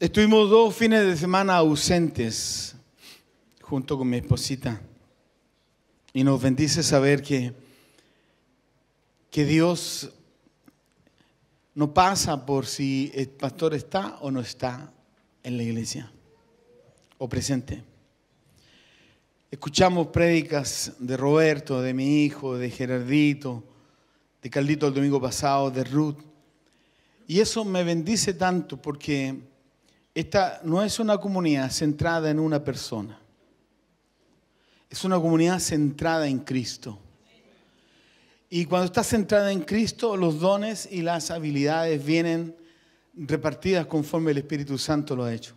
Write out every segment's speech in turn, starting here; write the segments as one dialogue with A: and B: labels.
A: Estuvimos dos fines de semana ausentes junto con mi esposita. Y nos bendice saber que, que Dios no pasa por si el pastor está o no está en la iglesia o presente. Escuchamos prédicas de Roberto, de mi hijo, de Gerardito, de Caldito el domingo pasado, de Ruth. Y eso me bendice tanto porque esta no es una comunidad centrada en una persona. Es una comunidad centrada en Cristo. Y cuando está centrada en Cristo, los dones y las habilidades vienen repartidas conforme el Espíritu Santo lo ha hecho.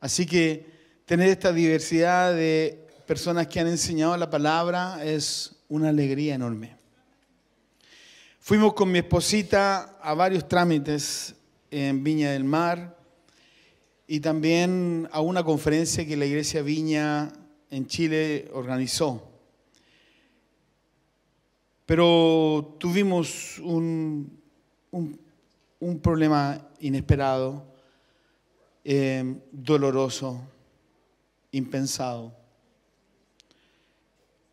A: Así que tener esta diversidad de personas que han enseñado la palabra es una alegría enorme. Fuimos con mi esposita a varios trámites en Viña del Mar y también a una conferencia que la Iglesia Viña en Chile organizó. Pero tuvimos un, problema inesperado, eh, doloroso, impensado.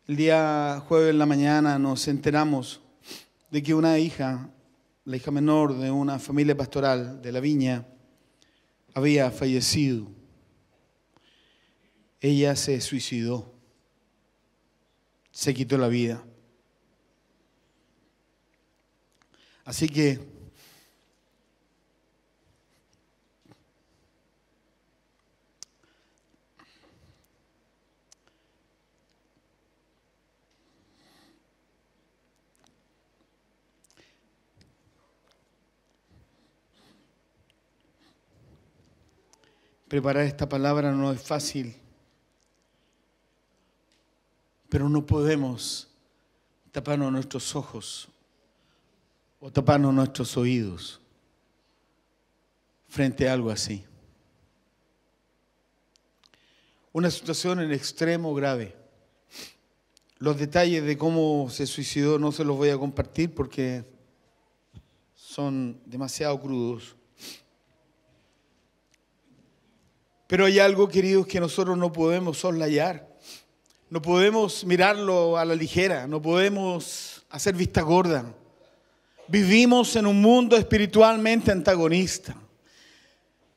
A: El día jueves en la mañana nos enteramos de que una hija, la hija menor de una familia pastoral de la viña, había fallecido. Ella se suicidó, se quitó la vida. Así que Preparar esta palabra no es fácil, pero no podemos taparnos nuestros ojos o taparnos nuestros oídos frente a algo así. Una situación en extremo grave. Los detalles de cómo se suicidó no se los voy a compartir porque son demasiado crudos. Pero hay algo, queridos, que nosotros no podemos soslayar. No podemos mirarlo a la ligera, no podemos hacer vista gorda. Vivimos en un mundo espiritualmente antagonista.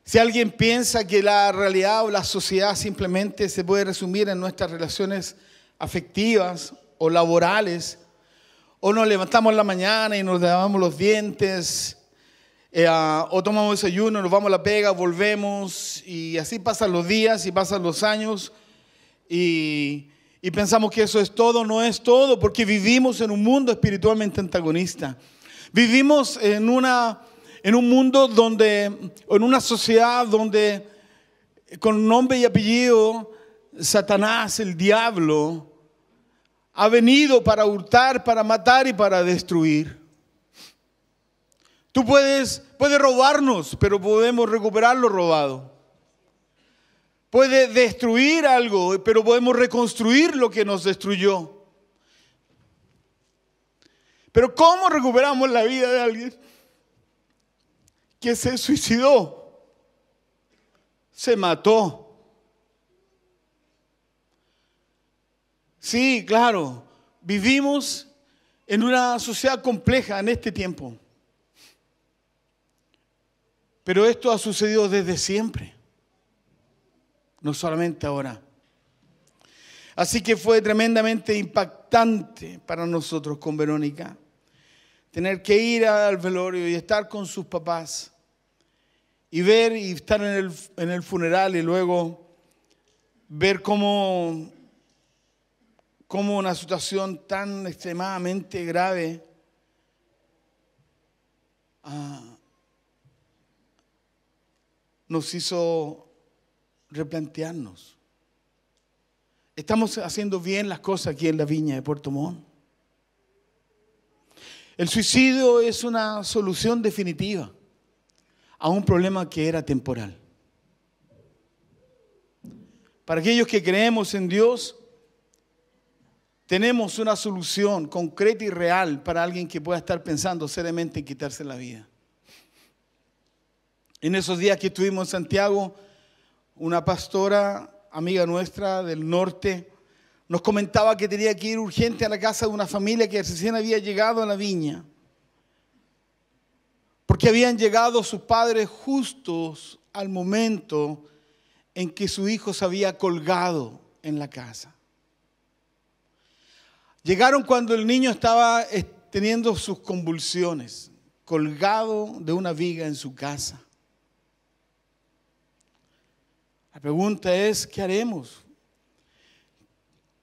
A: Si alguien piensa que la realidad o la sociedad simplemente se puede resumir en nuestras relaciones afectivas o laborales, o nos levantamos la mañana y nos lavamos los dientes eh, ah, o tomamos desayuno, nos vamos a la pega, volvemos y así pasan los días y pasan los años y, pensamos que eso es todo, no es todo, porque vivimos en un mundo espiritualmente antagonista. Vivimos en, una, en un mundo donde, en una sociedad donde con nombre y apellido, Satanás, el diablo, ha venido para hurtar, para matar y para destruir. Tú puedes, robarnos, pero podemos recuperar lo robado. Puede destruir algo, pero podemos reconstruir lo que nos destruyó. Pero ¿cómo recuperamos la vida de alguien que se suicidó? Se mató. Sí, claro, vivimos en una sociedad compleja en este tiempo. Pero esto ha sucedido desde siempre, no solamente ahora. Así que fue tremendamente impactante para nosotros con Verónica tener que ir al velorio y estar con sus papás y ver y estar en el, funeral y luego ver cómo, cómo una situación tan extremadamente grave ah, nos hizo replantearnos. ¿Estamos haciendo bien las cosas aquí en la viña de Puerto Montt? El suicidio es una solución definitiva a un problema que era temporal. Para aquellos que creemos en Dios, tenemos una solución concreta y real para alguien que pueda estar pensando seriamente en quitarse la vida. En esos días que estuvimos en Santiago, una pastora, amiga nuestra del norte, nos comentaba que tenía que ir urgente a la casa de una familia que recién había llegado a la viña, porque habían llegado sus padres justos al momento en que su hijo se había colgado en la casa. Llegaron cuando el niño estaba eh, teniendo sus convulsiones, colgado de una viga en su casa. La pregunta es, ¿qué haremos?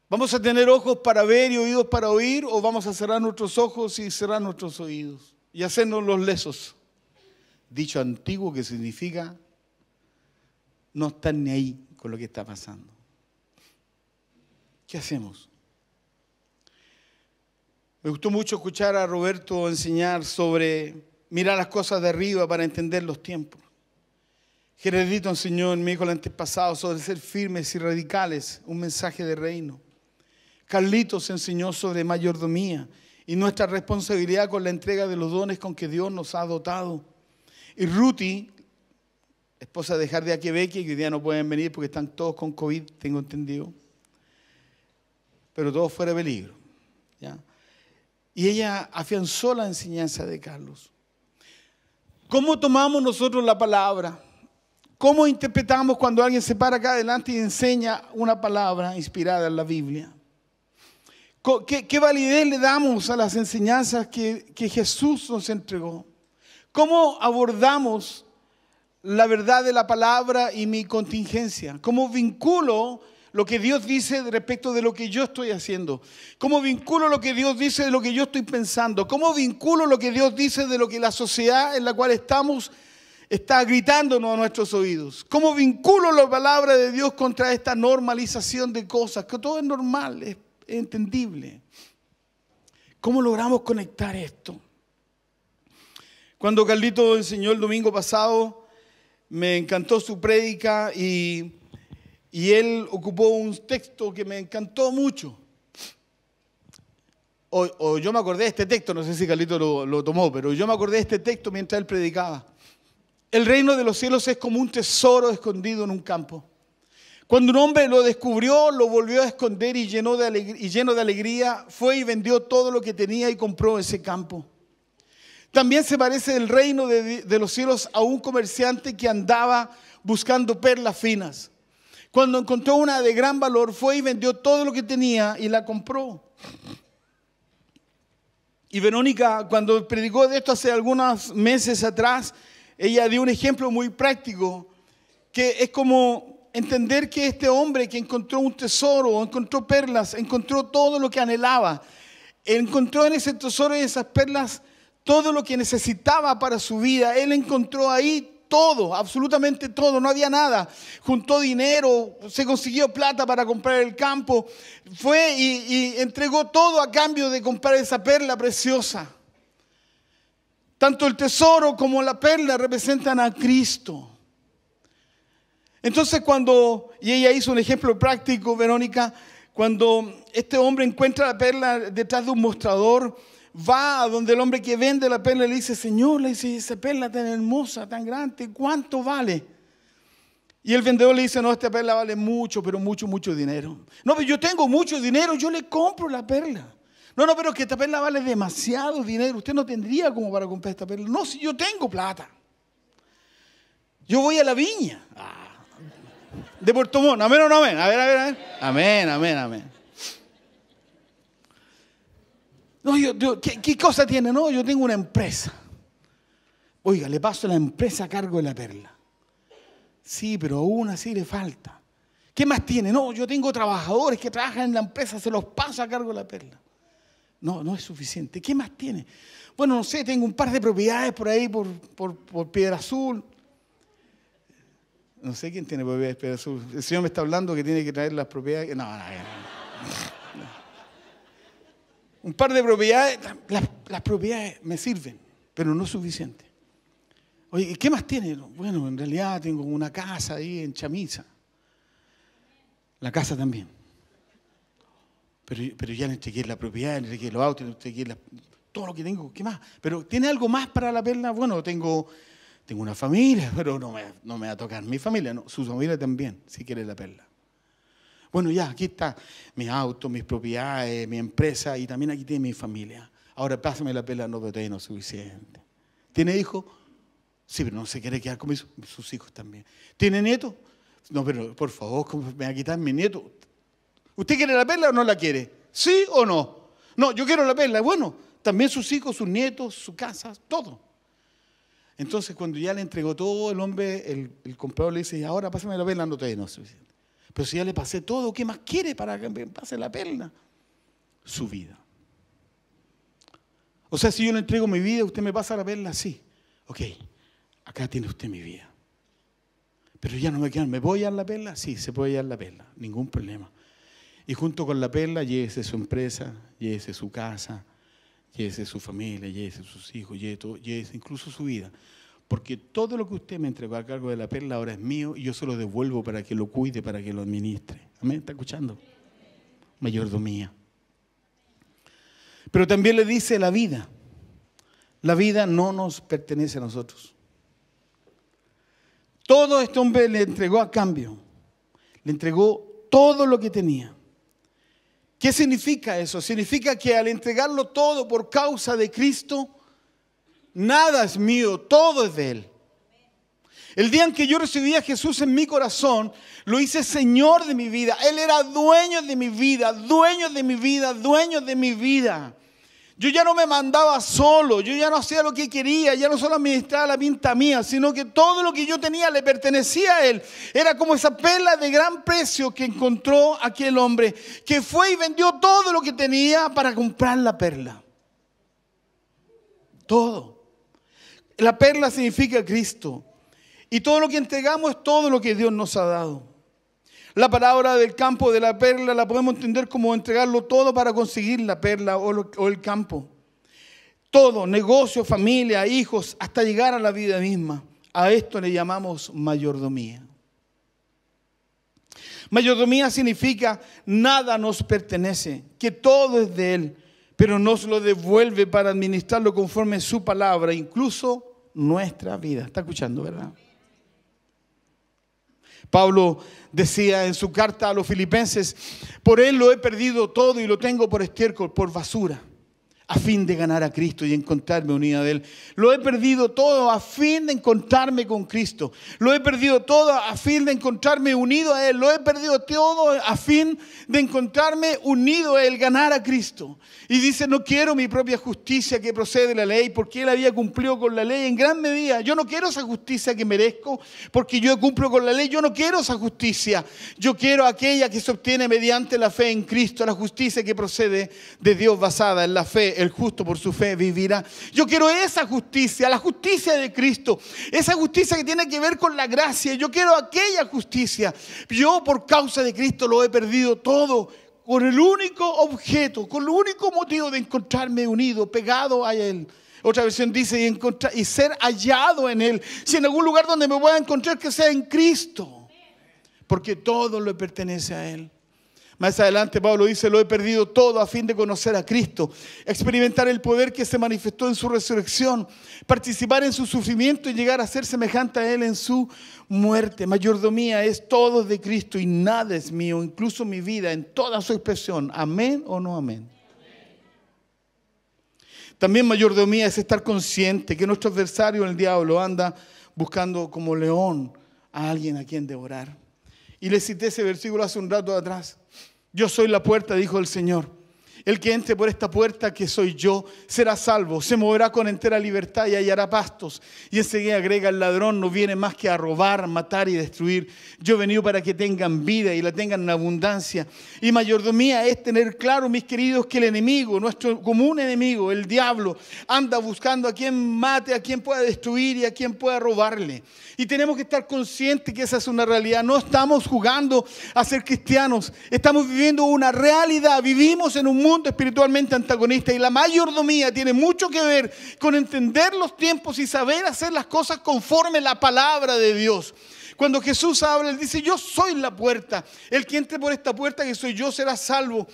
A: ¿Vamos a tener ojos para ver y oídos para oír o vamos a cerrar nuestros ojos y cerrar nuestros oídos y hacernos los lesos? Dicho antiguo que significa no estar ni ahí con lo que está pasando. ¿Qué hacemos? Me gustó mucho escuchar a Roberto enseñar sobre mirar las cosas de arriba para entender los tiempos. Gerardito enseñó en México el antepasado sobre ser firmes y radicales, un mensaje de reino. Carlitos enseñó sobre mayordomía y nuestra responsabilidad con la entrega de los dones con que Dios nos ha dotado. Y Ruti, esposa de Jardia Quebeque, que hoy día no pueden venir porque están todos con COVID, tengo entendido, pero todo fuera de peligro. Y ella afianzó la enseñanza de Carlos. ¿Cómo tomamos nosotros la palabra? ¿Cómo interpretamos cuando alguien se para acá adelante y enseña una palabra inspirada en la Biblia? ¿Qué, validez le damos a las enseñanzas que, que Jesús nos entregó? ¿Cómo abordamos la verdad de la palabra y mi contingencia? ¿Cómo vinculo lo que Dios dice respecto de lo que yo estoy haciendo? ¿Cómo vinculo lo que Dios dice de lo que yo estoy pensando? ¿Cómo vinculo lo que Dios dice de lo que la sociedad en la cual estamos está gritándonos a nuestros oídos. ¿Cómo vinculo la palabra de Dios contra esta normalización de cosas? Que todo es normal, es entendible. ¿Cómo logramos conectar esto? Cuando Carlito enseñó el domingo pasado, me encantó su prédica y, él ocupó un texto que me encantó mucho. O, yo me acordé de este texto, no sé si Carlito lo, lo tomó, pero yo me acordé de este texto mientras él predicaba. El reino de los cielos es como un tesoro escondido en un campo. Cuando un hombre lo descubrió, lo volvió a esconder y, lleno de alegría fue y vendió todo lo que tenía y compró ese campo. También se parece el reino de, de los cielos a un comerciante que andaba buscando perlas finas. Cuando encontró una de gran valor, fue y vendió todo lo que tenía y la compró. Y Verónica, cuando predicó de esto hace algunos meses atrás, ella dio un ejemplo muy práctico, que es como entender que este hombre que encontró un tesoro, encontró perlas, encontró todo lo que anhelaba, encontró en ese tesoro y esas perlas todo lo que necesitaba para su vida, él encontró ahí todo, absolutamente todo, no había nada. Juntó dinero, se consiguió plata para comprar el campo, fue y, y, entregó todo a cambio de comprar esa perla preciosa. Tanto el tesoro como la perla representan a Cristo. Entonces cuando, y ella hizo un ejemplo práctico, Verónica, cuando este hombre encuentra la perla detrás de un mostrador, va a donde el hombre que vende la perla y le dice, Señor, le dice, esa perla tan hermosa, tan grande, ¿cuánto vale? Y el vendedor le dice, no, esta perla vale mucho, pero mucho, mucho dinero. No, pero yo tengo mucho dinero, yo le compro la perla. No, no, pero que esta perla vale demasiado dinero. Usted no tendría como para comprar esta perla. No, si yo tengo plata. Yo voy a la viña. Ah, de Puerto Montt. Amén o no amén. A ver, a ver, a ver. Amén, amén, amén. No, yo, ¿qué, cosa tiene? No, yo tengo una empresa. Oiga, le paso la empresa a cargo de la perla. Sí, pero aún así le falta. ¿Qué más tiene? No, yo tengo trabajadores que trabajan en la empresa, se los paso a cargo de la perla. No, no es suficiente. ¿Qué más tiene? Bueno, no sé, tengo un par de propiedades por ahí, por, Piedra Azul. No sé quién tiene propiedades Piedra Azul. El Señor me está hablando que tiene que traer las propiedades. No, no, no. Un par de propiedades, las, las, propiedades me sirven, pero no es suficiente. Oye, ¿qué más tiene? Bueno, en realidad tengo una casa ahí en Chamisa. La casa también pero, pero ya le la propiedad, le entregué los autos, la, todo lo que tengo, ¿qué más? Pero ¿tiene algo más para la perla? Bueno, tengo, tengo una familia, pero no me, no me va a tocar mi familia, no, su familia también, si quiere la perla. Bueno, ya, aquí está mi auto, mis propiedades, mi empresa y también aquí tiene mi familia. Ahora pásame la perla, no, pero todavía suficiente. ¿Tiene hijos? Sí, pero no se quiere quedar con sus hijos también. ¿Tiene nietos? No, pero por favor, me va a quitar mi nieto? ¿Usted quiere la perla o no la quiere? ¿Sí o no? No, yo quiero la perla. Bueno, también sus hijos, sus nietos, su casa, todo. Entonces, cuando ya le entregó todo, el hombre, el, comprador le dice, ahora pásame la perla, no te no es suficiente. Pero si ya le pasé todo, ¿qué más quiere para que me pase la perla? Su vida. O sea, si yo le entrego mi vida, usted me pasa la perla, sí. Ok, acá tiene usted mi vida. Pero ya no me quedan, ¿me voy a la perla? Sí, se puede llevar la perla, ningún problema. Y junto con la perla, llévese su empresa, llévese su casa, llévese su familia, llévese sus hijos, llévese incluso su vida. Porque todo lo que usted me entregó a cargo de la perla ahora es mío y yo se lo devuelvo para que lo cuide, para que lo administre. Amén, ¿está escuchando? Mayordomía. Pero también le dice la vida. La vida no nos pertenece a nosotros. Todo este hombre le entregó a cambio. Le entregó todo lo que tenía. ¿Qué significa eso? Significa que al entregarlo todo por causa de Cristo, nada es mío, todo es de Él. El día en que yo recibí a Jesús en mi corazón, lo hice Señor de mi vida. Él era dueño de mi vida, dueño de mi vida, dueño de mi vida. Yo ya no me mandaba solo, yo ya no hacía lo que quería, ya no solo administraba la pinta mía, sino que todo lo que yo tenía le pertenecía a él. Era como esa perla de gran precio que encontró aquel hombre, que fue y vendió todo lo que tenía para comprar la perla. Todo. La perla significa Cristo. Y todo lo que entregamos es todo lo que Dios nos ha dado. La palabra del campo de la perla la podemos entender como entregarlo todo para conseguir la perla o, el campo. Todo, negocio, familia, hijos, hasta llegar a la vida misma. A esto le llamamos mayordomía. Mayordomía significa nada nos pertenece, que todo es de Él, pero nos lo devuelve para administrarlo conforme su palabra, incluso nuestra vida. ¿Está escuchando, verdad? Pablo decía en su carta a los filipenses, por él lo he perdido todo y lo tengo por estiércol, por basura a fin de ganar a Cristo y encontrarme unida a Él. Lo he perdido todo a fin de encontrarme con Cristo. Lo he perdido todo a fin de encontrarme unido a Él. Lo he perdido todo a fin de encontrarme unido a Él, ganar a Cristo. Y dice, no quiero mi propia justicia que procede de la ley, porque Él había cumplido con la ley en gran medida. Yo no quiero esa justicia que merezco, porque yo cumplo con la ley. Yo no quiero esa justicia. Yo quiero aquella que se obtiene mediante la fe en Cristo, la justicia que procede de Dios basada en la fe el justo por su fe vivirá. Yo quiero esa justicia, la justicia de Cristo, esa justicia que tiene que ver con la gracia. Yo quiero aquella justicia. Yo por causa de Cristo lo he perdido todo con el único objeto, con el único motivo de encontrarme unido, pegado a Él. Otra versión dice, y, encontrar, y ser hallado en Él. Si en algún lugar donde me voy a encontrar, que sea en Cristo. Porque todo le pertenece a Él. Más adelante Pablo dice, lo he perdido todo a fin de conocer a Cristo, experimentar el poder que se manifestó en su resurrección, participar en su sufrimiento y llegar a ser semejante a Él en su muerte. Mayordomía es todo de Cristo y nada es mío, incluso mi vida en toda su expresión. Amén o no amén. También mayordomía es estar consciente que nuestro adversario, el diablo, anda buscando como león a alguien a quien devorar. Y le cité ese versículo hace un rato atrás. Yo soy la puerta, dijo el Señor. El que entre por esta puerta que soy yo será salvo, se moverá con entera libertad y hallará pastos. Y enseguida agrega el ladrón, no viene más que a robar, matar y destruir. Yo he venido para que tengan vida y la tengan en abundancia. Y mayordomía es tener claro, mis queridos, que el enemigo, nuestro común enemigo, el diablo, anda buscando a quien mate, a quien pueda destruir y a quien pueda robarle. Y tenemos que estar conscientes que esa es una realidad. No estamos jugando a ser cristianos, estamos viviendo una realidad. Vivimos en un mundo espiritualmente antagonista y la mayordomía tiene mucho que ver con entender los tiempos y saber hacer las cosas conforme la palabra de Dios. Cuando Jesús habla, Él dice, yo soy la puerta. El que entre por esta puerta que soy yo será salvo.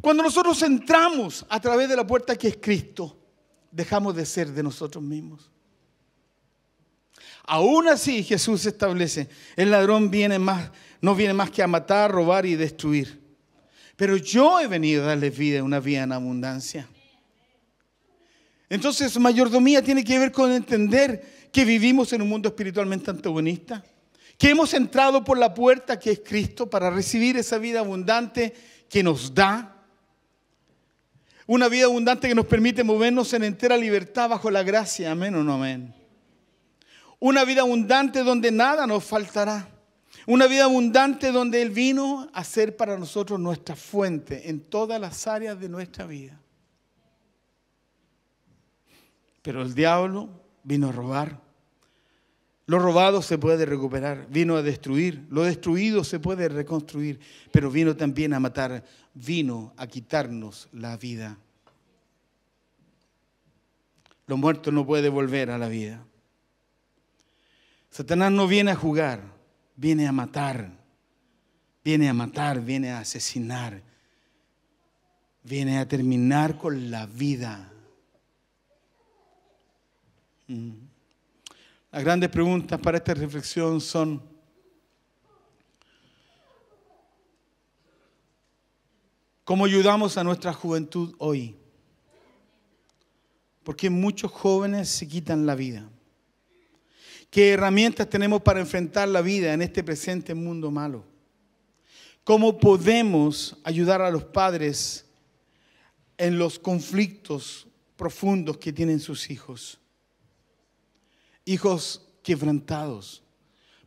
A: Cuando nosotros entramos a través de la puerta que es Cristo, dejamos de ser de nosotros mismos. Aún así Jesús establece, el ladrón viene más, no viene más que a matar, robar y destruir. Pero yo he venido a darles vida, una vida en abundancia. Entonces, mayordomía tiene que ver con entender que vivimos en un mundo espiritualmente antagonista, que hemos entrado por la puerta que es Cristo para recibir esa vida abundante que nos da. Una vida abundante que nos permite movernos en entera libertad bajo la gracia. Amén o no amén. Una vida abundante donde nada nos faltará. Una vida abundante donde Él vino a ser para nosotros nuestra fuente en todas las áreas de nuestra vida. Pero el diablo vino a robar. Lo robado se puede recuperar, vino a destruir, lo destruido se puede reconstruir, pero vino también a matar, vino a quitarnos la vida. Lo muerto no puede volver a la vida. Satanás no viene a jugar, viene a matar, viene a matar, viene a asesinar, viene a terminar con la vida. Mm. Las grandes preguntas para esta reflexión son, ¿cómo ayudamos a nuestra juventud hoy? Porque muchos jóvenes se quitan la vida. ¿Qué herramientas tenemos para enfrentar la vida en este presente mundo malo? ¿Cómo podemos ayudar a los padres en los conflictos profundos que tienen sus hijos? Hijos quebrantados.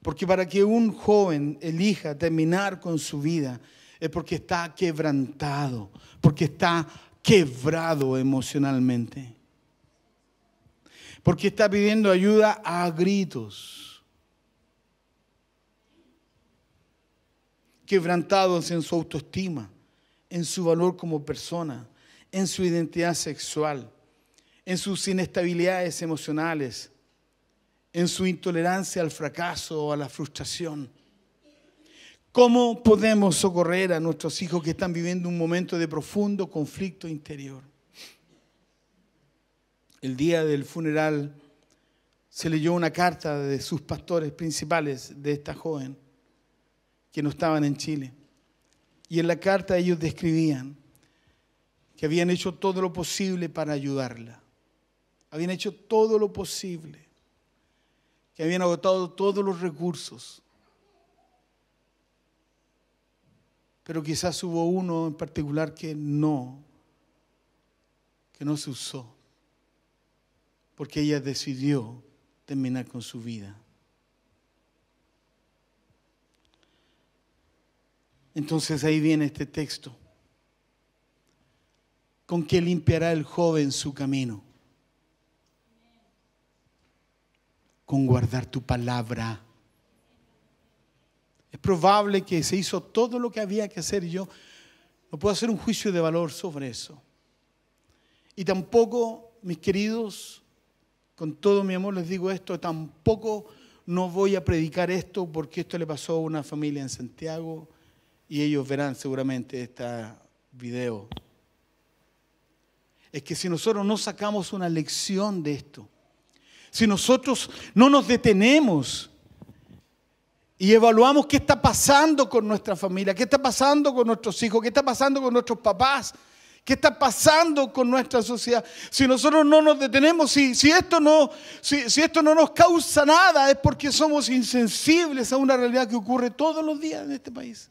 A: Porque para que un joven elija terminar con su vida es porque está quebrantado, porque está quebrado emocionalmente porque está pidiendo ayuda a gritos. Quebrantados en su autoestima, en su valor como persona, en su identidad sexual, en sus inestabilidades emocionales, en su intolerancia al fracaso o a la frustración. ¿Cómo podemos socorrer a nuestros hijos que están viviendo un momento de profundo conflicto interior? el día del funeral, se leyó una carta de sus pastores principales de esta joven que no estaban en Chile. Y en la carta ellos describían que habían hecho todo lo posible para ayudarla. Habían hecho todo lo posible. Que habían agotado todos los recursos. Pero quizás hubo uno en particular que no, que no se usó porque ella decidió terminar con su vida. Entonces ahí viene este texto. ¿Con qué limpiará el joven su camino? Con guardar tu palabra. Es probable que se hizo todo lo que había que hacer. Yo no puedo hacer un juicio de valor sobre eso. Y tampoco, mis queridos, con todo mi amor les digo esto, tampoco no voy a predicar esto porque esto le pasó a una familia en Santiago y ellos verán seguramente este video. Es que si nosotros no sacamos una lección de esto, si nosotros no nos detenemos y evaluamos qué está pasando con nuestra familia, qué está pasando con nuestros hijos, qué está pasando con nuestros papás, ¿Qué está pasando con nuestra sociedad? Si nosotros no nos detenemos, si, si esto no, si, esto no nos causa nada, es porque somos insensibles a una realidad que ocurre todos los días en este país.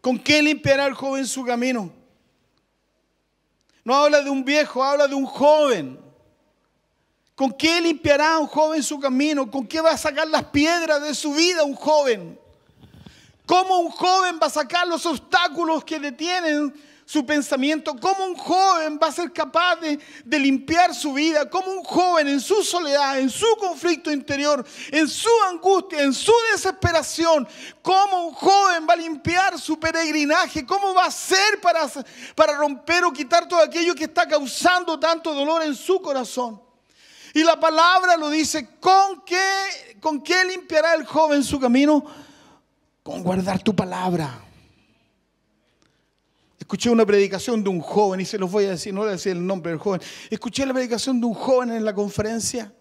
A: ¿Con qué limpiará el joven su camino? No habla de un viejo, habla de un joven. ¿Con qué limpiará un joven su camino? ¿Con qué va a sacar las piedras de su vida un joven? ¿Cómo un joven va a sacar los obstáculos que detienen su pensamiento? ¿Cómo un joven va a ser capaz de, limpiar su vida? ¿Cómo un joven en su soledad, en su conflicto interior, en su angustia, en su desesperación? ¿Cómo un joven va a limpiar su peregrinaje? ¿Cómo va a ser para, para romper o quitar todo aquello que está causando tanto dolor en su corazón? Y la palabra lo dice, ¿con qué, con qué limpiará el joven su camino? con guardar tu palabra. Escuché una predicación de un joven, y se los voy a decir, no voy a decir el nombre del joven. Escuché la predicación de un joven en la conferencia.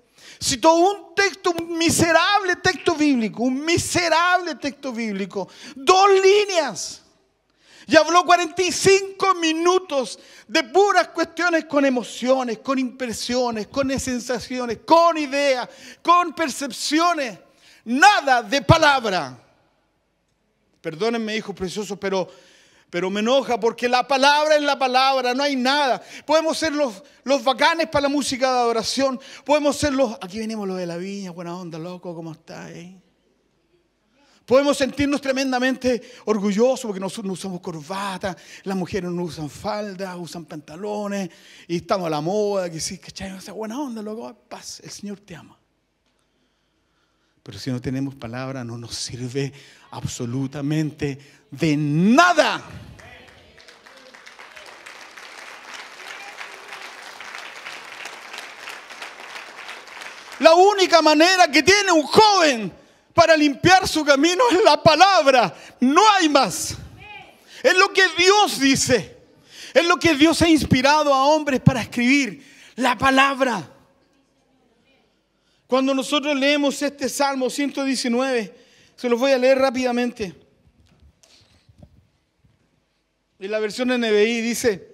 A: Citó un texto, un miserable texto bíblico, un miserable texto bíblico, dos líneas. Y habló 45 minutos de puras cuestiones con emociones, con impresiones, con sensaciones, con ideas, con percepciones. Nada de palabra. Perdónenme, hijo precioso, pero, pero me enoja porque la palabra es la palabra, no hay nada. Podemos ser los, los bacanes para la música de adoración, podemos ser los... Aquí venimos los de la viña, buena onda, loco, ¿cómo está? Eh? Podemos sentirnos tremendamente orgullosos porque nosotros no usamos corbata, las mujeres no usan faldas, usan pantalones y estamos a la moda, que sí, ¿cachai? O sea, buena onda, loco, paz, el Señor te ama. Pero si no tenemos palabra, no nos sirve absolutamente de nada. La única manera que tiene un joven para limpiar su camino es la palabra. No hay más. Es lo que Dios dice. Es lo que Dios ha inspirado a hombres para escribir. La palabra. Cuando nosotros leemos este Salmo 119, se los voy a leer rápidamente. En la versión NBI dice,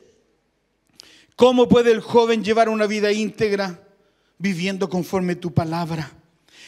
A: ¿cómo puede el joven llevar una vida íntegra viviendo conforme tu palabra?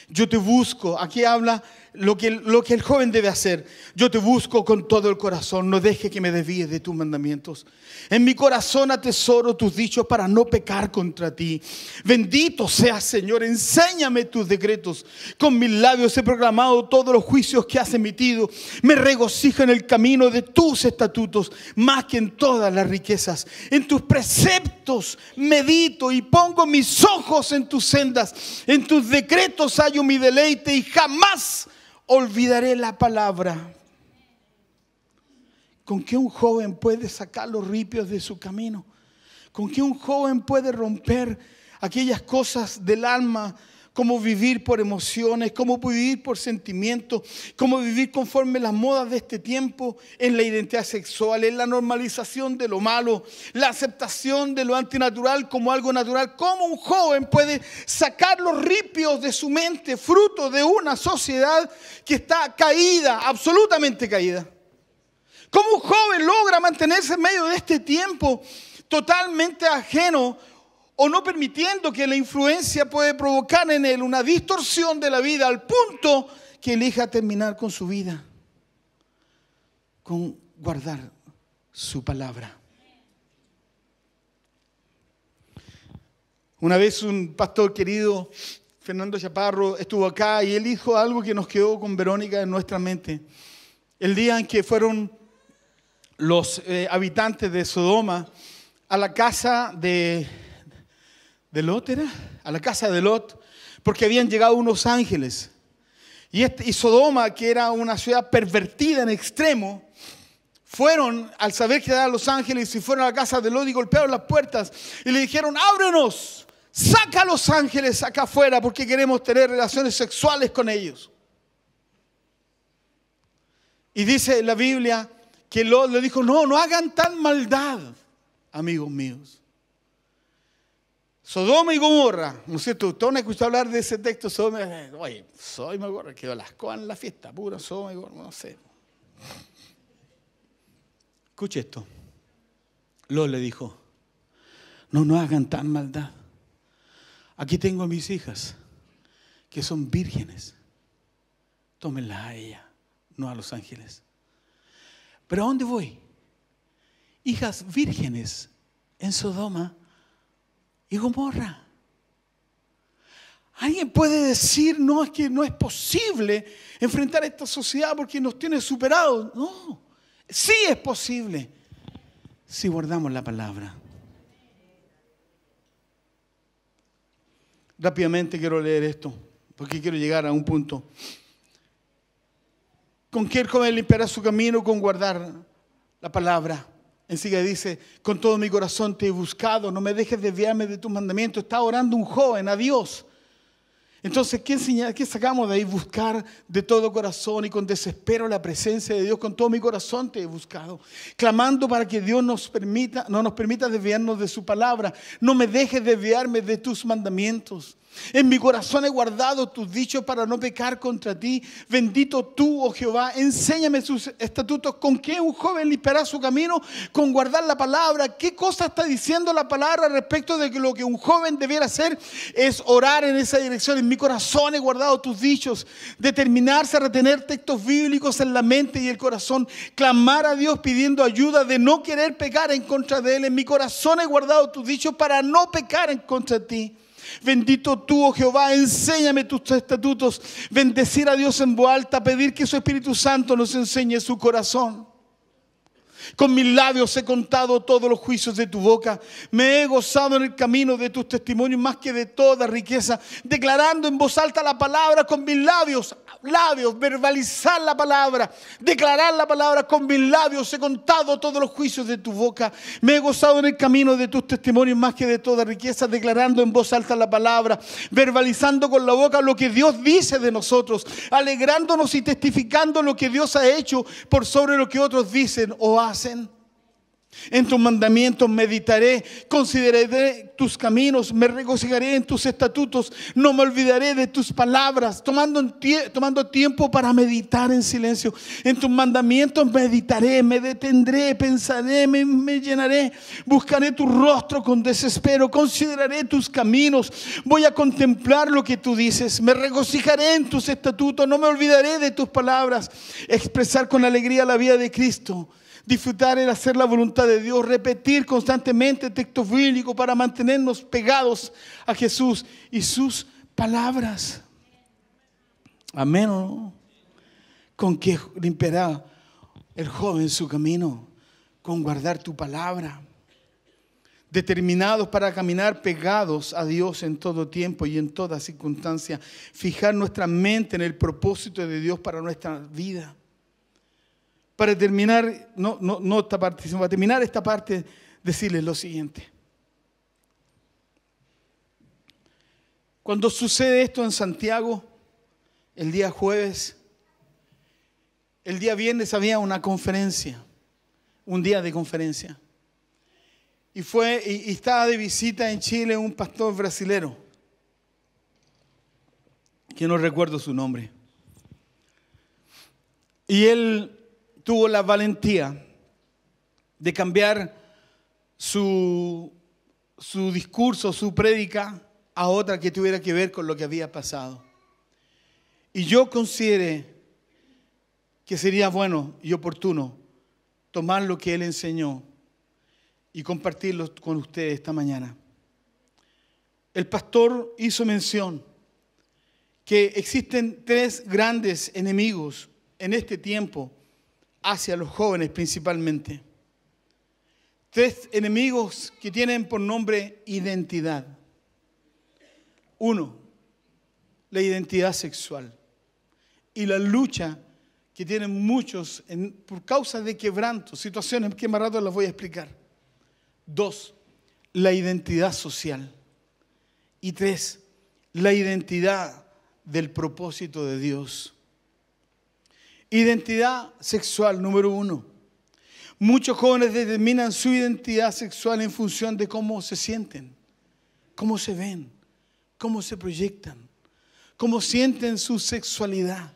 A: Yo te busco. Aquí habla lo que, el joven debe hacer. Yo te busco con todo el corazón, no deje que me desvíes de tus mandamientos. En mi corazón atesoro tus dichos para no pecar contra ti. Bendito sea, Señor, enséñame tus decretos. Con mis labios he proclamado todos los juicios que has emitido. Me regocijo en el camino de tus estatutos, más que en todas las riquezas. En tus preceptos medito y pongo mis ojos en tus sendas. En tus decretos hallo mi deleite y jamás olvidaré la palabra. ¿Con qué un joven puede sacar los ripios de su camino? ¿Con qué un joven puede romper aquellas cosas del alma cómo vivir por emociones, cómo vivir por sentimientos, cómo vivir conforme las modas de este tiempo, en la identidad sexual, en la normalización de lo malo, la aceptación de lo antinatural como algo natural. ¿Cómo un joven puede sacar los ripios de su mente, fruto de una sociedad que está caída, absolutamente caída? ¿Cómo un joven logra mantenerse en medio de este tiempo totalmente ajeno o no permitiendo que la influencia puede provocar en él una distorsión de la vida al punto que elija terminar con su vida, con guardar su palabra. Una vez un pastor querido, Fernando Chaparro, estuvo acá y él dijo algo que nos quedó con Verónica en nuestra mente. El día en que fueron los eh, habitantes de Sodoma a la casa de de Lot era, a la casa de Lot, porque habían llegado unos ángeles. Este, y, Sodoma, que era una ciudad pervertida en extremo, fueron al saber que eran los ángeles y fueron a la casa de Lot y golpearon las puertas y le dijeron, ábrenos, saca a los ángeles acá afuera porque queremos tener relaciones sexuales con ellos. Y dice la Biblia que Lot le dijo, no, no hagan tal maldad, amigos míos. Sodoma y Gomorra, ¿no es cierto? Tú no escuchado hablar de ese texto, Sodoma y Gomorra. Oye, Sodoma quedó las cosas en la fiesta, puro Sodoma y Gomorra, no sé. Escuche esto. Lo le dijo, no, no hagan tan maldad. Aquí tengo a mis hijas, que son vírgenes. Tómenlas a ella, no a los ángeles. Pero ¿a dónde voy? Hijas vírgenes en Sodoma y Gomorra. Alguien puede decir, no, es que no es posible enfrentar a esta sociedad porque nos tiene superados. No, sí es posible si guardamos la palabra. Rápidamente quiero leer esto porque quiero llegar a un punto. ¿Con qué el joven limpiará su camino? Con guardar la palabra. Enseguida dice, con todo mi corazón te he buscado, no me dejes desviarme de tus mandamientos. Está orando un joven a Dios. Entonces, ¿qué, ¿qué sacamos de ahí? Buscar de todo corazón y con desespero la presencia de Dios. Con todo mi corazón te he buscado. Clamando para que Dios nos permita, no nos permita desviarnos de su palabra. No me dejes desviarme de tus mandamientos. En mi corazón he guardado tus dichos para no pecar contra ti. Bendito tú, oh Jehová, enséñame sus estatutos. ¿Con qué un joven limpiará su camino? Con guardar la palabra. ¿Qué cosa está diciendo la palabra respecto de que lo que un joven debiera hacer? Es orar en esa dirección. En mi corazón he guardado tus dichos. Determinarse a retener textos bíblicos en la mente y el corazón. Clamar a Dios pidiendo ayuda de no querer pecar en contra de Él. En mi corazón he guardado tus dichos para no pecar en contra de ti. Bendito tú, oh Jehová, enséñame tus estatutos. Bendecir a Dios en voz alta, pedir que su Espíritu Santo nos enseñe su corazón. Con mis labios he contado todos los juicios de tu boca. Me he gozado en el camino de tus testimonios más que de toda riqueza, declarando en voz alta la palabra con mis labios, labios, verbalizar la palabra, declarar la palabra con mis labios. He contado todos los juicios de tu boca. Me he gozado en el camino de tus testimonios más que de toda riqueza, declarando en voz alta la palabra, verbalizando con la boca lo que Dios dice de nosotros, alegrándonos y testificando lo que Dios ha hecho por sobre lo que otros dicen o hacen. En tus mandamientos meditaré, consideraré tus caminos, me regocijaré en tus estatutos, no me olvidaré de tus palabras, tomando, tiempo para meditar en silencio. En tus mandamientos meditaré, me detendré, pensaré, me, me llenaré, buscaré tu rostro con desespero, consideraré tus caminos, voy a contemplar lo que tú dices, me regocijaré en tus estatutos, no me olvidaré de tus palabras, expresar con alegría la vida de Cristo Disfrutar el hacer la voluntad de Dios, repetir constantemente texto bíblico para mantenernos pegados a Jesús y sus palabras. Amén Con que limpiará el joven su camino, con guardar tu palabra. Determinados para caminar pegados a Dios en todo tiempo y en toda circunstancia. Fijar nuestra mente en el propósito de Dios para nuestra vida para terminar, no, no, esta parte, terminar esta parte, decirles lo siguiente. Cuando sucede esto en Santiago, el día jueves, el día viernes había una conferencia, un día de conferencia. Y, fue, y estaba de visita en Chile un pastor brasilero, que no recuerdo su nombre. Y él tuvo la valentía de cambiar su, discurso, su prédica, a otra que tuviera que ver con lo que había pasado. Y yo considero que sería bueno y oportuno tomar lo que él enseñó y compartirlo con ustedes esta mañana. El pastor hizo mención que existen tres grandes enemigos en este tiempo hacia los jóvenes principalmente. Tres enemigos que tienen por nombre identidad. Uno, la identidad sexual y la lucha que tienen muchos por causa de quebrantos, situaciones que más rato las voy a explicar. Dos, la identidad social. Y tres, la identidad del propósito de Dios. Identidad sexual número uno. Muchos jóvenes determinan su identidad sexual en función de cómo se sienten, cómo se ven, cómo se proyectan, cómo sienten su sexualidad.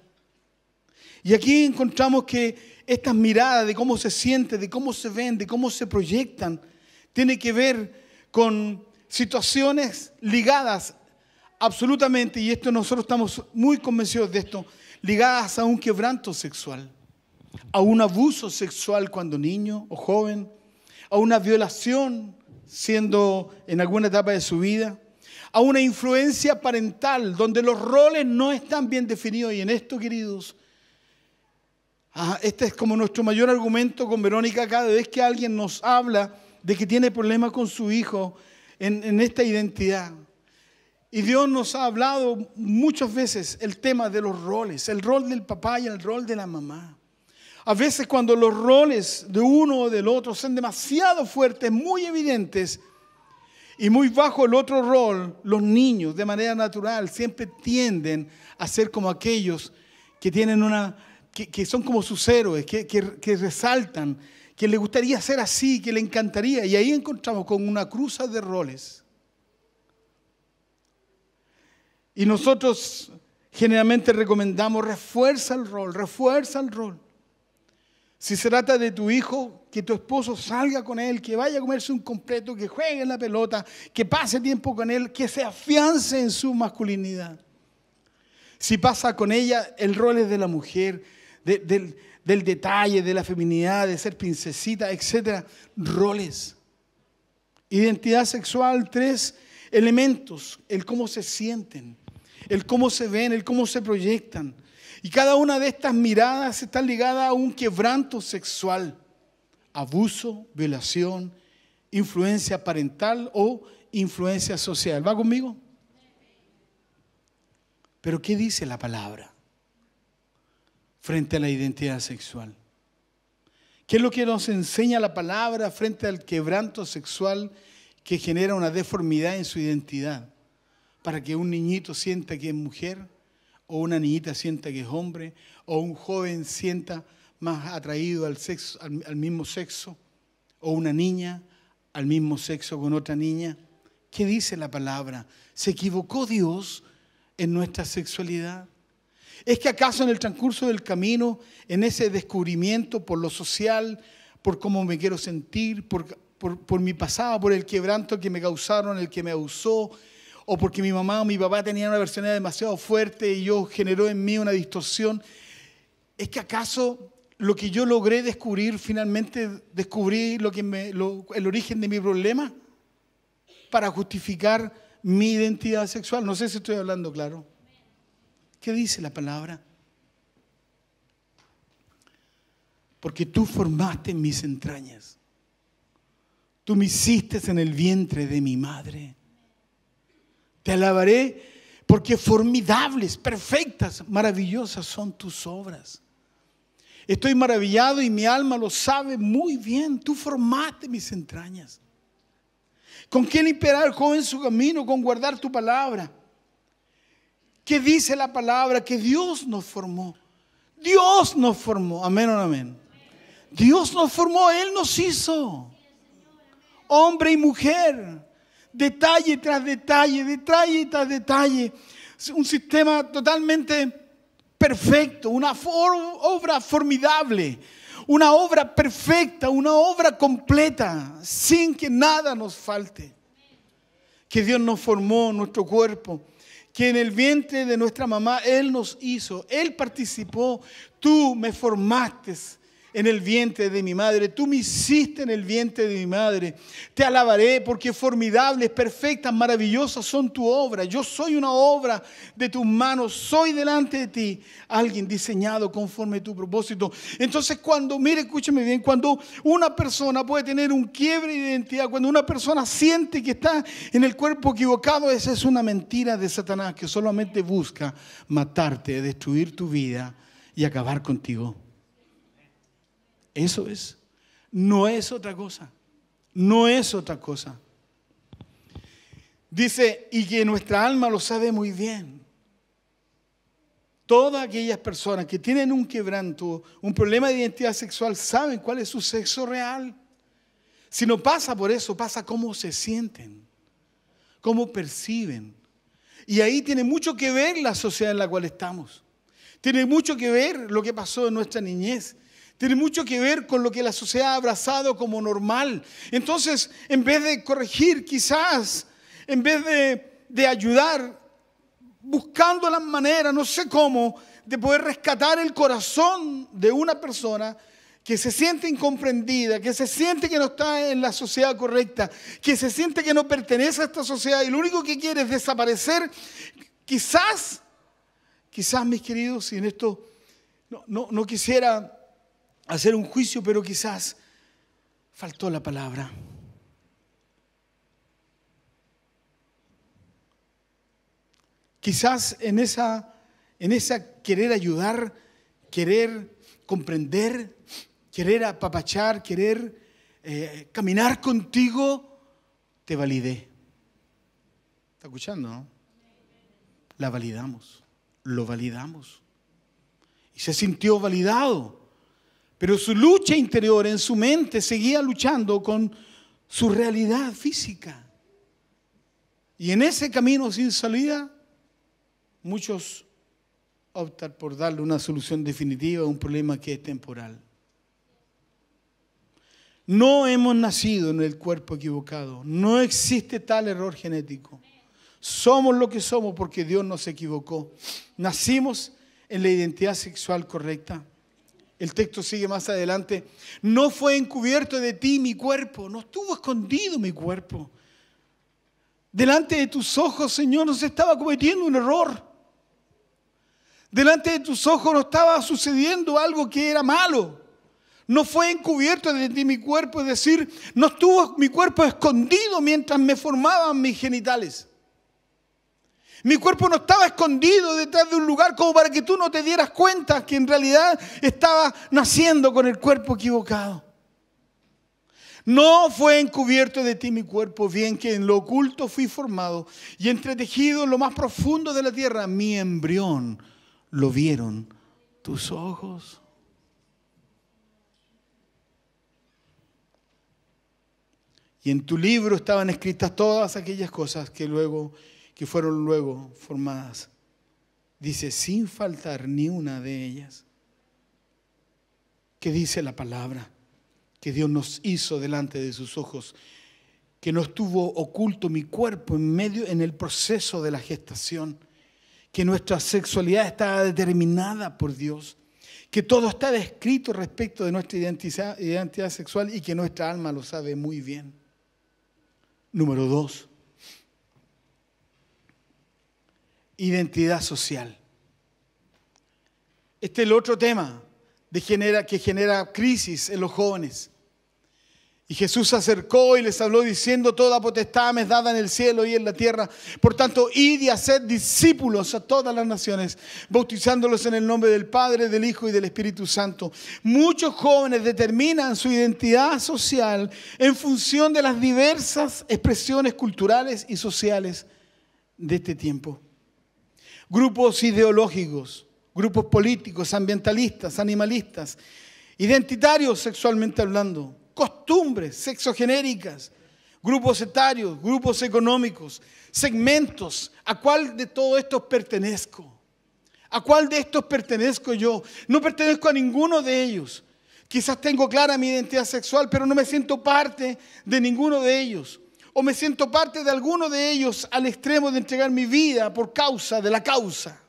A: Y aquí encontramos que estas miradas de cómo se siente, de cómo se ven, de cómo se proyectan, tiene que ver con situaciones ligadas absolutamente, y esto nosotros estamos muy convencidos de esto, ligadas a un quebranto sexual, a un abuso sexual cuando niño o joven, a una violación siendo en alguna etapa de su vida, a una influencia parental donde los roles no están bien definidos. Y en esto, queridos, ah, este es como nuestro mayor argumento con Verónica cada vez que alguien nos habla de que tiene problemas con su hijo en, en esta identidad. Y Dios nos ha hablado muchas veces el tema de los roles, el rol del papá y el rol de la mamá. A veces cuando los roles de uno o del otro son demasiado fuertes, muy evidentes, y muy bajo el otro rol, los niños de manera natural siempre tienden a ser como aquellos que tienen una, que, son como sus héroes, que, resaltan, que le gustaría ser así, que le encantaría. Y ahí encontramos con una cruza de roles. Y nosotros generalmente recomendamos, refuerza el rol, refuerza el rol. Si se trata de tu hijo, que tu esposo salga con él, que vaya a comerse un completo, que juegue en la pelota, que pase tiempo con él, que se afiance en su masculinidad. Si pasa con ella, el rol es de la mujer, del, del detalle, de la feminidad, de ser princesita, etc. Roles. Identidad sexual, tres elementos, el cómo se sienten el cómo se ven, el cómo se proyectan. Y cada una de estas miradas está ligada a un quebranto sexual, abuso, violación, influencia parental o influencia social. ¿Va conmigo? Pero ¿qué dice la palabra frente a la identidad sexual? ¿Qué es lo que nos enseña la palabra frente al quebranto sexual que genera una deformidad en su identidad? para que un niñito sienta que es mujer, o una niñita sienta que es hombre, o un joven sienta más atraído al, sexo, al, mismo sexo, o una niña al mismo sexo con otra niña. ¿Qué dice la palabra? ¿Se equivocó Dios en nuestra sexualidad? ¿Es que acaso en el transcurso del camino, en ese descubrimiento por lo social, por cómo me quiero sentir, por, por mi pasado, por el quebranto que me causaron, el que me abusó, o porque mi mamá o mi papá tenían una versión demasiado fuerte y yo generó en mí una distorsión. ¿Es que acaso lo que yo logré descubrir, finalmente descubrí el origen de mi problema para justificar mi identidad sexual? No sé si estoy hablando claro. ¿Qué dice la palabra? Porque tú formaste mis entrañas. Tú me hiciste en el vientre de mi madre. Te alabaré porque formidables, perfectas, maravillosas son tus obras. Estoy maravillado y mi alma lo sabe muy bien. Tú formaste mis entrañas. ¿Con quién imperar joven su camino? Con guardar tu palabra. ¿Qué dice la palabra? Que Dios nos formó. Dios nos formó. Amén o amén. Dios nos formó, Él nos hizo. Hombre y mujer detalle tras detalle, detalle tras detalle. Un sistema totalmente perfecto, una obra formidable, una obra perfecta, una obra completa, sin que nada nos falte. Que Dios nos formó nuestro cuerpo, que en el vientre de nuestra mamá Él nos hizo, Él participó, tú me formaste en el vientre de mi madre, tú me hiciste en el vientre de mi madre. Te alabaré porque formidables, perfectas, maravillosas son tu obra. Yo soy una obra de tus manos, soy delante de ti alguien diseñado conforme a tu propósito. Entonces cuando, mire, escúcheme bien, cuando una persona puede tener un quiebre de identidad, cuando una persona siente que está en el cuerpo equivocado, esa es una mentira de Satanás que solamente busca matarte, destruir tu vida y acabar contigo. Eso es. No es otra cosa. No es otra cosa. Dice, y que nuestra alma lo sabe muy bien. Todas aquellas personas que tienen un quebranto, un problema de identidad sexual, saben cuál es su sexo real. Si no pasa por eso, pasa cómo se sienten, cómo perciben. Y ahí tiene mucho que ver la sociedad en la cual estamos. Tiene mucho que ver lo que pasó en nuestra niñez tiene mucho que ver con lo que la sociedad ha abrazado como normal. Entonces, en vez de corregir quizás, en vez de, ayudar, buscando la manera, no sé cómo, de poder rescatar el corazón de una persona que se siente incomprendida, que se siente que no está en la sociedad correcta, que se siente que no pertenece a esta sociedad y lo único que quiere es desaparecer, quizás, quizás mis queridos, y en esto no quisiera hacer un juicio, pero quizás faltó la palabra. Quizás en esa, en esa querer ayudar, querer comprender, querer apapachar, querer eh, caminar contigo, te validé. ¿Está escuchando? La validamos, lo validamos. Y se sintió validado. Pero su lucha interior en su mente seguía luchando con su realidad física. Y en ese camino sin salida, muchos optan por darle una solución definitiva a un problema que es temporal. No hemos nacido en el cuerpo equivocado. No existe tal error genético. Somos lo que somos porque Dios nos equivocó. Nacimos en la identidad sexual correcta. El texto sigue más adelante. No fue encubierto de ti mi cuerpo, no estuvo escondido mi cuerpo. Delante de tus ojos, Señor, no se estaba cometiendo un error. Delante de tus ojos no estaba sucediendo algo que era malo. No fue encubierto de ti mi cuerpo, es decir, no estuvo mi cuerpo escondido mientras me formaban mis genitales. Mi cuerpo no estaba escondido detrás de un lugar como para que tú no te dieras cuenta que en realidad estaba naciendo con el cuerpo equivocado. No fue encubierto de ti mi cuerpo, bien que en lo oculto fui formado y entretejido en lo más profundo de la tierra, mi embrión lo vieron tus ojos. Y en tu libro estaban escritas todas aquellas cosas que luego que fueron luego formadas. Dice, sin faltar ni una de ellas. que dice la palabra? Que Dios nos hizo delante de sus ojos, que no estuvo oculto mi cuerpo en medio en el proceso de la gestación, que nuestra sexualidad está determinada por Dios, que todo está descrito respecto de nuestra identidad, identidad sexual y que nuestra alma lo sabe muy bien. Número dos, identidad social. Este es el otro tema que genera crisis en los jóvenes. Y Jesús se acercó y les habló diciendo, toda potestad me es dada en el cielo y en la tierra. Por tanto, id y haced discípulos a todas las naciones, bautizándolos en el nombre del Padre, del Hijo y del Espíritu Santo. Muchos jóvenes determinan su identidad social en función de las diversas expresiones culturales y sociales de este tiempo grupos ideológicos, grupos políticos, ambientalistas, animalistas, identitarios sexualmente hablando, costumbres sexogenéricas, grupos etarios, grupos económicos, segmentos, ¿a cuál de todos estos pertenezco? ¿A cuál de estos pertenezco yo? No pertenezco a ninguno de ellos. Quizás tengo clara mi identidad sexual, pero no me siento parte de ninguno de ellos o me siento parte de alguno de ellos al extremo de entregar mi vida por causa de la causa.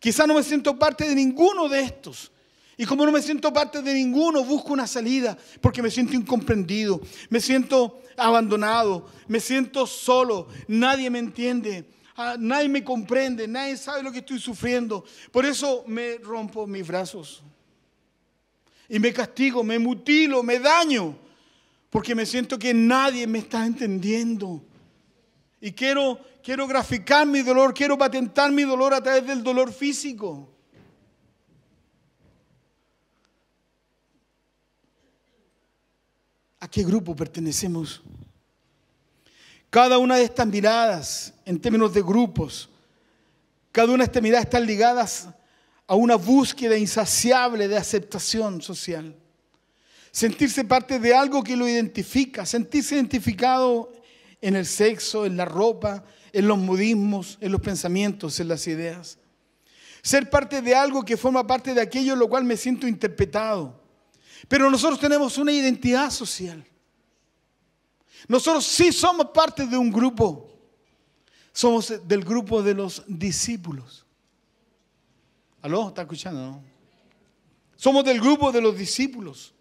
A: Quizá no me siento parte de ninguno de estos. Y como no me siento parte de ninguno, busco una salida porque me siento incomprendido, me siento abandonado, me siento solo, nadie me entiende, ah, nadie me comprende, nadie sabe lo que estoy sufriendo. Por eso me rompo mis brazos y me castigo, me mutilo, me daño porque me siento que nadie me está entendiendo. Y quiero, quiero graficar mi dolor, quiero patentar mi dolor a través del dolor físico. ¿A qué grupo pertenecemos? Cada una de estas miradas, en términos de grupos, cada una de estas miradas están ligadas a una búsqueda insaciable de aceptación social sentirse parte de algo que lo identifica, sentirse identificado en el sexo, en la ropa, en los modismos, en los pensamientos, en las ideas. Ser parte de algo que forma parte de aquello lo cual me siento interpretado. Pero nosotros tenemos una identidad social. Nosotros sí somos parte de un grupo. Somos del grupo de los discípulos. ¿Aló? ¿Está escuchando? Somos del grupo de los discípulos.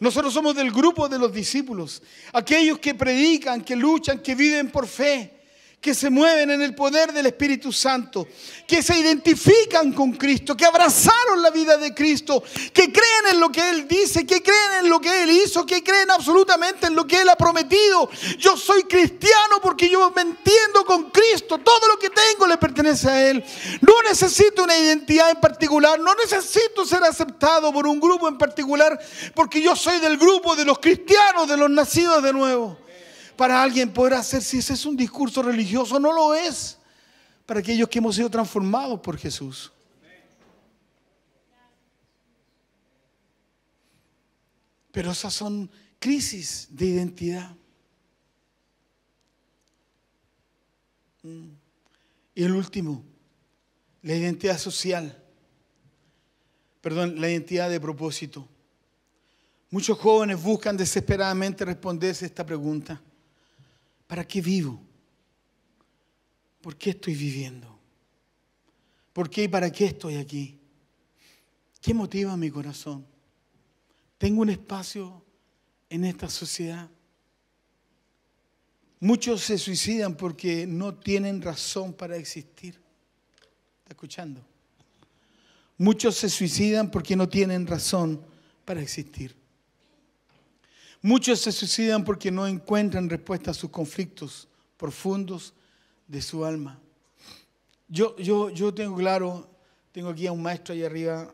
A: Nosotros somos del grupo de los discípulos, aquellos que predican, que luchan, que viven por fe, que se mueven en el poder del Espíritu Santo, que se identifican con Cristo, que abrazaron la vida de Cristo, que creen en lo que Él dice, que creen en lo que Él hizo, que creen absolutamente en lo que Él ha prometido. Yo soy cristiano porque yo me entiendo con Cristo, todo lo que tengo le pertenece a Él. No necesito una identidad en particular, no necesito ser aceptado por un grupo en particular porque yo soy del grupo de los cristianos, de los nacidos de nuevo para alguien poder hacer si ese es un discurso religioso, no lo es para aquellos que hemos sido transformados por Jesús. Pero esas son crisis de identidad. Mm. Y el último, la identidad social. Perdón, la identidad de propósito. Muchos jóvenes buscan desesperadamente responderse esta pregunta. ¿Para qué vivo? ¿Por qué estoy viviendo? ¿Por qué y para qué estoy aquí? ¿Qué motiva mi corazón? ¿Tengo un espacio en esta sociedad? Muchos se suicidan porque no tienen razón para existir. ¿Está escuchando? Muchos se suicidan porque no tienen razón para existir. Muchos se suicidan porque no encuentran respuesta a sus conflictos profundos de su alma. Yo, yo, yo tengo claro, tengo aquí a un maestro ahí arriba,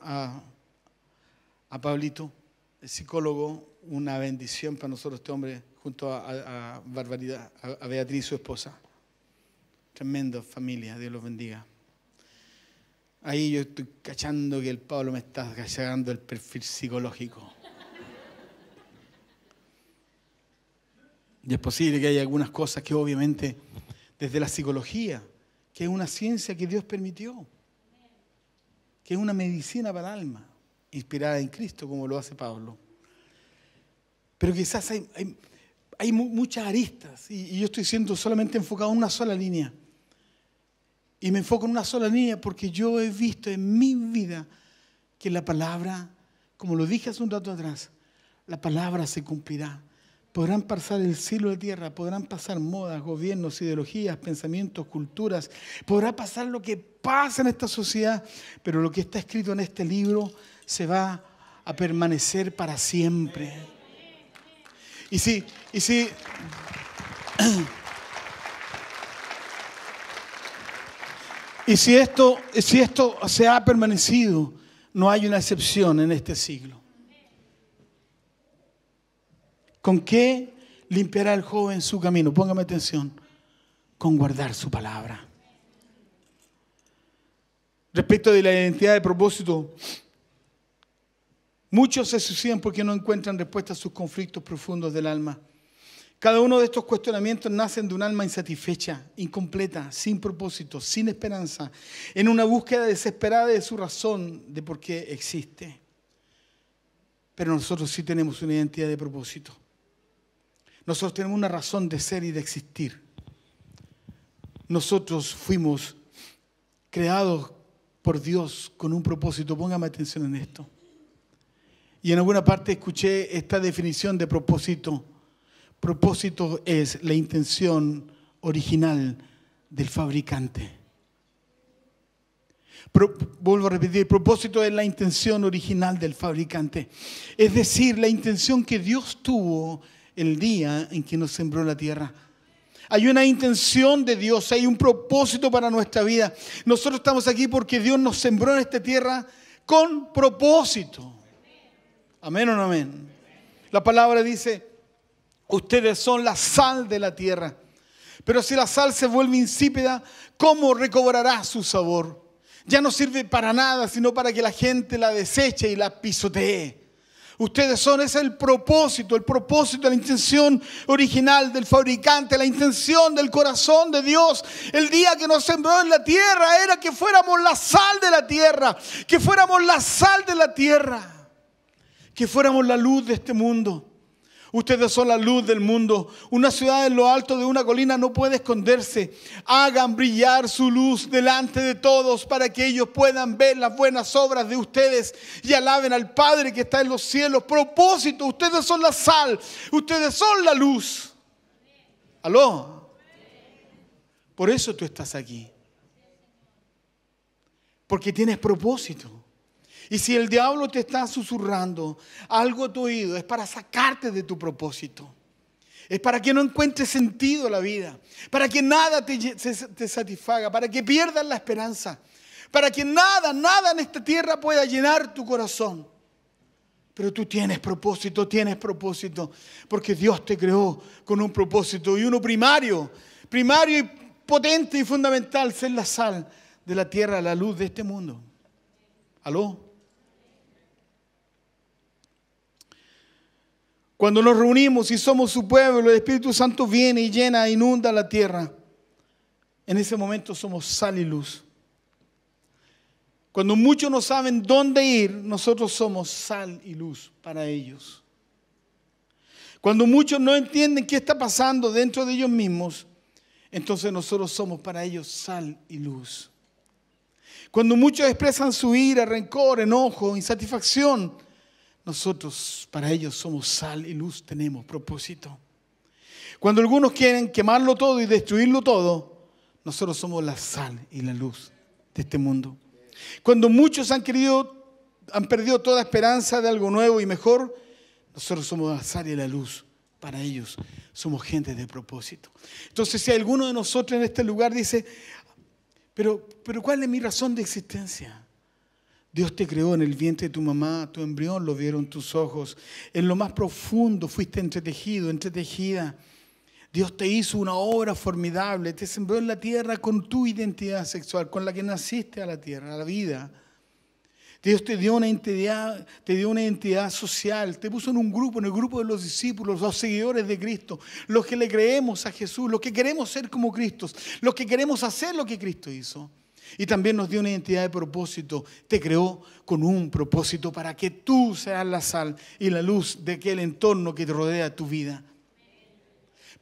A: a, Pablito, el psicólogo, una bendición para nosotros este hombre, junto a, a, a a, Beatriz, su esposa. Tremenda familia, Dios los bendiga. Ahí yo estoy cachando que el Pablo me está cachando el perfil psicológico. Y es posible que haya algunas cosas que obviamente desde la psicología, que es una ciencia que Dios permitió, que es una medicina para el alma, inspirada en Cristo, como lo hace Pablo. Pero quizás hay, muchas aristas y, yo estoy siendo solamente enfocado en una sola línea. Y me enfoco en una sola línea porque yo he visto en mi vida que la palabra, como lo dije hace un rato atrás, la palabra se cumplirá. Podrán pasar el siglo de tierra, podrán pasar modas, gobiernos, ideologías, pensamientos, culturas, podrá pasar lo que pasa en esta sociedad, pero lo que está escrito en este libro se va a permanecer para siempre. Y y Y si esto, si esto se ha permanecido, no hay una excepción en este siglo. ¿Con qué limpiará el joven su camino? Póngame atención. Con guardar su palabra. Respecto de la identidad de propósito, muchos se suicidan porque no encuentran respuesta a sus conflictos profundos del alma. Cada uno de estos cuestionamientos nacen de un alma insatisfecha, incompleta, sin propósito, sin esperanza, en una búsqueda desesperada de su razón, de por qué existe. Pero nosotros sí tenemos una identidad de propósito. Nosotros tenemos una razón de ser y de existir. Nosotros fuimos creados por Dios con un propósito. Póngame atención en esto. Y en alguna parte escuché esta definición de propósito. Propósito es la intención original del fabricante. vuelvo a repetir, propósito es la intención original del fabricante. Es decir, la intención que Dios tuvo el día en que nos sembró la tierra. Hay una intención de Dios, hay un propósito para nuestra vida. Nosotros estamos aquí porque Dios nos sembró en esta tierra con propósito. Amén o no amén. La palabra dice, ustedes son la sal de la tierra. Pero si la sal se vuelve insípida, ¿cómo recobrará su sabor? Ya no sirve para nada, sino para que la gente la deseche y la pisotee. Ustedes son, es el propósito, el propósito, la intención original del fabricante, la intención del corazón de Dios. El día que nos sembró en la tierra era que fuéramos la sal de la tierra, que fuéramos la sal de la tierra, que fuéramos la luz de este mundo. Ustedes son la luz del mundo. Una ciudad en lo alto de una colina no puede esconderse. Hagan brillar su luz delante de todos para que ellos puedan ver las buenas obras de ustedes y alaben al Padre que está en los cielos. Propósito, ustedes son la sal, ustedes son la luz. ¿Aló? Por eso tú estás aquí. Porque tienes propósito. Y si el diablo te está susurrando algo a tu oído, es para sacarte de tu propósito. Es para que no encuentres sentido la vida, para que nada te, te satisfaga, para que pierdas la esperanza, para que nada, nada en esta tierra pueda llenar tu corazón. Pero tú tienes propósito, tienes propósito, porque Dios te creó con un propósito y uno primario, primario y potente y fundamental, ser la sal de la tierra, la luz de este mundo. ¿Aló? Cuando nos reunimos y somos su pueblo, el Espíritu Santo viene y llena, inunda la tierra. En ese momento somos sal y luz. Cuando muchos no saben dónde ir, nosotros somos sal y luz para ellos. Cuando muchos no entienden qué está pasando dentro de ellos mismos, entonces nosotros somos para ellos sal y luz. Cuando muchos expresan su ira, rencor, enojo, insatisfacción, nosotros para ellos somos sal y luz, tenemos propósito. Cuando algunos quieren quemarlo todo y destruirlo todo, nosotros somos la sal y la luz de este mundo. Cuando muchos han querido, han perdido toda esperanza de algo nuevo y mejor, nosotros somos la sal y la luz para ellos. Somos gente de propósito. Entonces, si alguno de nosotros en este lugar dice, pero, pero ¿cuál es mi razón de existencia? Dios te creó en el vientre de tu mamá, tu embrión lo vieron tus ojos. En lo más profundo fuiste entretejido, entretejida. Dios te hizo una obra formidable, te sembró en la tierra con tu identidad sexual, con la que naciste a la tierra, a la vida. Dios te dio una identidad, te dio una identidad social, te puso en un grupo, en el grupo de los discípulos, los seguidores de Cristo, los que le creemos a Jesús, los que queremos ser como Cristo, los que queremos hacer lo que Cristo hizo. Y también nos dio una identidad de propósito. Te creó con un propósito para que tú seas la sal y la luz de aquel entorno que te rodea tu vida.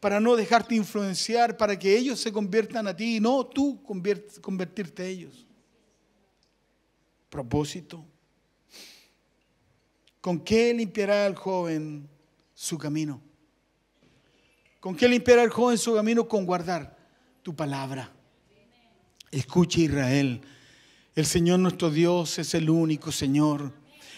A: Para no dejarte influenciar, para que ellos se conviertan a ti y no tú convertirte a ellos. Propósito. ¿Con qué limpiará el joven su camino? ¿Con qué limpiará el joven su camino? Con guardar tu palabra. Escuche Israel, el Señor nuestro Dios es el único Señor.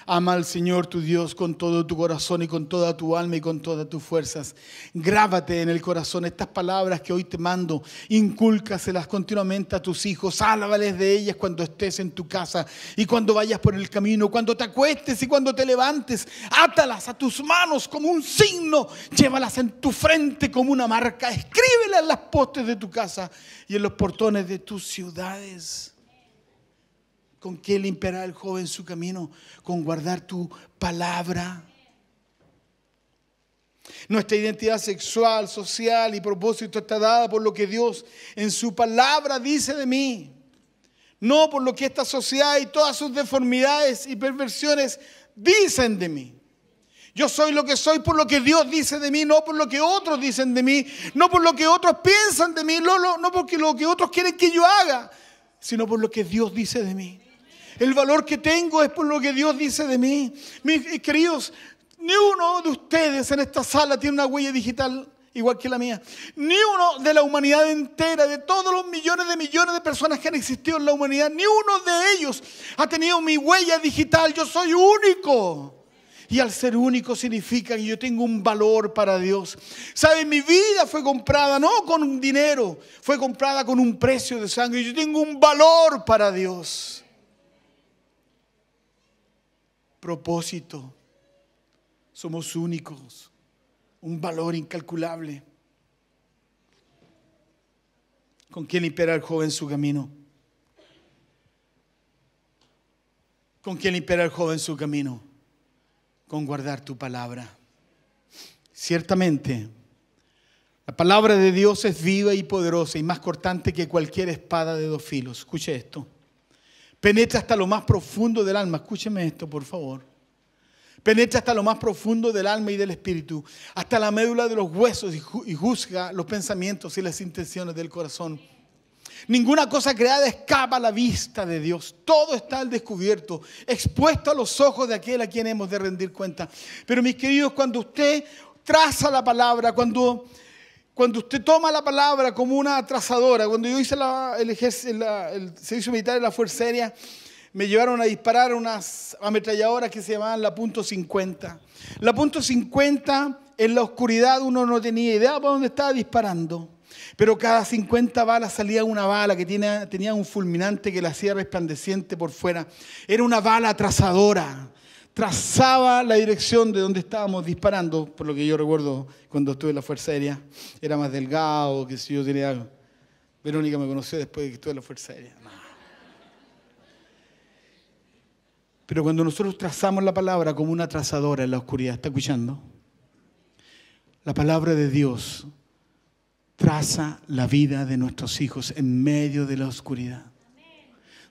A: Ama al Señor tu Dios con todo tu corazón y con toda tu alma y con todas tus fuerzas. Grábate en el corazón estas palabras que hoy te mando. Incúlcaselas continuamente a tus hijos. Álvales de ellas cuando estés en tu casa y cuando vayas por el camino, cuando te acuestes y cuando te levantes. Átalas a tus manos como un signo. Llévalas en tu frente como una marca. Escríbelas en las postes de tu casa y en los portones de tus ciudades ¿Con qué limpiará el joven su camino? Con guardar tu palabra. Nuestra identidad sexual, social y propósito está dada por lo que Dios en su palabra dice de mí. No por lo que esta sociedad y todas sus deformidades y perversiones dicen de mí. Yo soy lo que soy por lo que Dios dice de mí, no por lo que otros dicen de mí, no por lo que otros piensan de mí, no, no, no porque lo que otros quieren que yo haga, sino por lo que Dios dice de mí. El valor que tengo es por lo que Dios dice de mí. Mis eh, queridos, ni uno de ustedes en esta sala tiene una huella digital igual que la mía. Ni uno de la humanidad entera, de todos los millones de millones de personas que han existido en la humanidad, ni uno de ellos ha tenido mi huella digital. Yo soy único. Y al ser único significa que yo tengo un valor para Dios. ¿Sabe? Mi vida fue comprada no con dinero, fue comprada con un precio de sangre. Yo tengo un valor para Dios propósito. Somos únicos, un valor incalculable. ¿Con quién impera el joven su camino? ¿Con quién impera el joven su camino? Con guardar tu palabra. Ciertamente, la palabra de Dios es viva y poderosa y más cortante que cualquier espada de dos filos. Escuche esto Penetra hasta lo más profundo del alma. Escúcheme esto, por favor. Penetra hasta lo más profundo del alma y del espíritu, hasta la médula de los huesos y juzga los pensamientos y las intenciones del corazón. Ninguna cosa creada escapa a la vista de Dios. Todo está al descubierto, expuesto a los ojos de aquel a quien hemos de rendir cuenta. Pero mis queridos, cuando usted traza la palabra, cuando cuando usted toma la palabra como una trazadora, cuando yo hice la, el, servicio militar de la Fuerza Aérea, me llevaron a disparar unas ametralladoras que se llamaban la punto .50. La punto .50 en la oscuridad uno no tenía idea para dónde estaba disparando. Pero cada 50 balas salía una bala que tenía, tenía un fulminante que la hacía resplandeciente por fuera. Era una bala trazadora trazaba la dirección de donde estábamos disparando, por lo que yo recuerdo cuando estuve en la Fuerza Aérea, era más delgado, que si yo tenía algo. Verónica me conoció después de que estuve en la Fuerza Aérea. Pero cuando nosotros trazamos la palabra como una trazadora en la oscuridad, ¿está escuchando? La palabra de Dios traza la vida de nuestros hijos en medio de la oscuridad.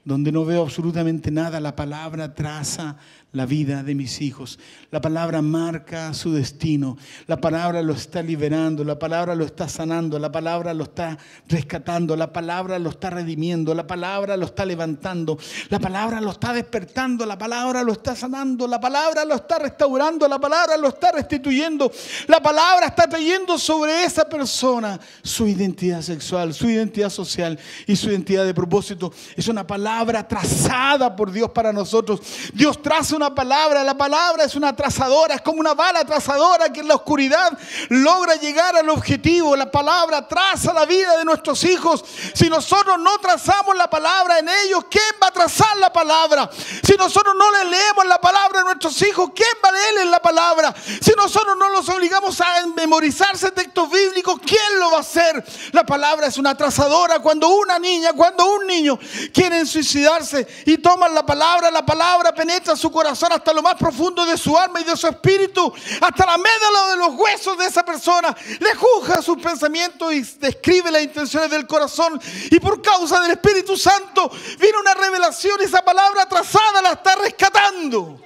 A: Donde no veo absolutamente nada, la palabra traza la vida de mis hijos. La palabra marca su destino. La palabra lo está liberando. La palabra lo está sanando. La palabra lo está rescatando. La palabra lo está redimiendo. La palabra lo está levantando. La palabra lo está despertando. La palabra lo está sanando. La palabra lo está restaurando. La palabra lo está restituyendo. La palabra está trayendo sobre esa persona su identidad sexual, su identidad social y su identidad de propósito. Es una palabra trazada por Dios para nosotros. Dios traza una palabra. La palabra es una trazadora, es como una bala trazadora que en la oscuridad logra llegar al objetivo. La palabra traza la vida de nuestros hijos. Si nosotros no trazamos la palabra en ellos, ¿quién va a trazar la palabra? Si nosotros no le leemos la palabra a nuestros hijos, ¿quién va a leerles la palabra? Si nosotros no los obligamos a memorizarse textos bíblicos, ¿quién lo va a hacer? La palabra es una trazadora. Cuando una niña, cuando un niño quieren suicidarse y toman la palabra, la palabra penetra su corazón hasta lo más profundo de su alma y de su espíritu, hasta la médula de los huesos de esa persona. Le juzga sus pensamientos y describe las intenciones del corazón. Y por causa del Espíritu Santo viene una revelación y esa palabra trazada la está rescatando.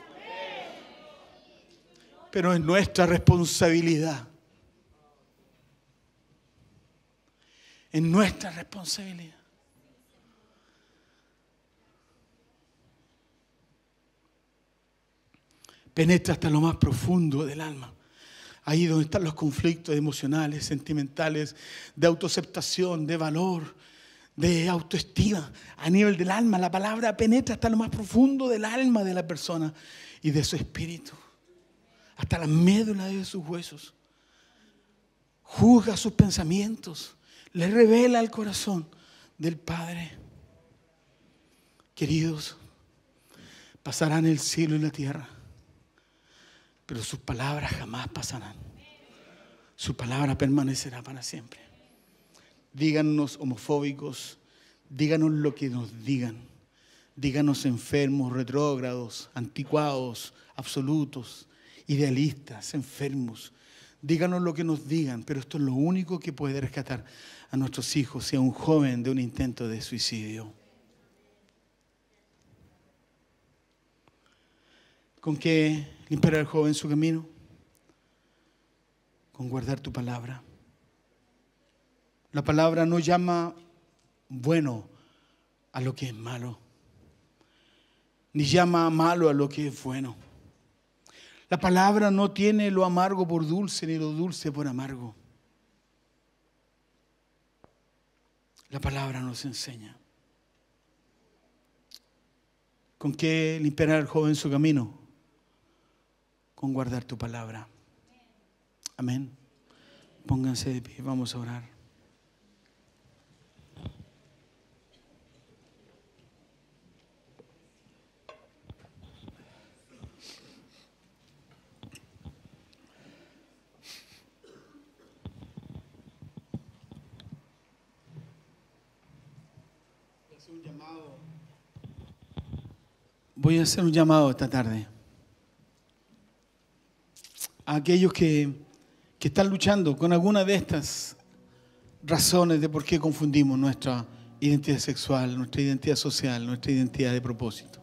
A: Pero es nuestra responsabilidad. Es nuestra responsabilidad. penetra hasta lo más profundo del alma. Ahí donde están los conflictos emocionales, sentimentales, de autoaceptación, de valor, de autoestima. A nivel del alma, la palabra penetra hasta lo más profundo del alma de la persona y de su espíritu. Hasta la médula de sus huesos. Juzga sus pensamientos. Le revela el corazón del Padre. Queridos, pasarán el cielo y la tierra pero sus palabras jamás pasarán. Su palabra permanecerá para siempre. Díganos homofóbicos, díganos lo que nos digan. Díganos enfermos, retrógrados, anticuados, absolutos, idealistas, enfermos. Díganos lo que nos digan, pero esto es lo único que puede rescatar a nuestros hijos y a un joven de un intento de suicidio. con que limpiar al joven su camino, con guardar tu palabra. La palabra no llama bueno a lo que es malo, ni llama malo a lo que es bueno. La palabra no tiene lo amargo por dulce, ni lo dulce por amargo. La palabra nos enseña. ¿Con qué limpiar al joven su camino? con guardar tu palabra. Amén. Pónganse de pie, vamos a orar. Voy a hacer un llamado esta tarde a aquellos que, que están luchando con alguna de estas razones de por qué confundimos nuestra identidad sexual, nuestra identidad social, nuestra identidad de propósito.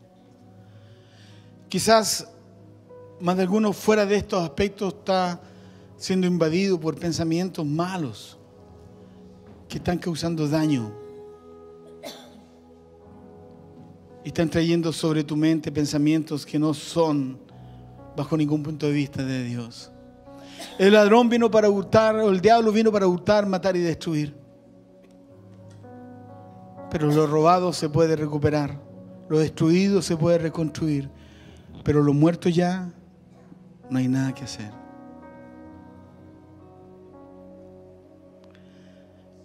A: Quizás más de alguno fuera de estos aspectos está siendo invadido por pensamientos malos que están causando daño. Y están trayendo sobre tu mente pensamientos que no son bajo ningún punto de vista de Dios. El ladrón vino para hurtar, o el diablo vino para hurtar, matar y destruir. Pero lo robado se puede recuperar, lo destruido se puede reconstruir, pero lo muerto ya no hay nada que hacer.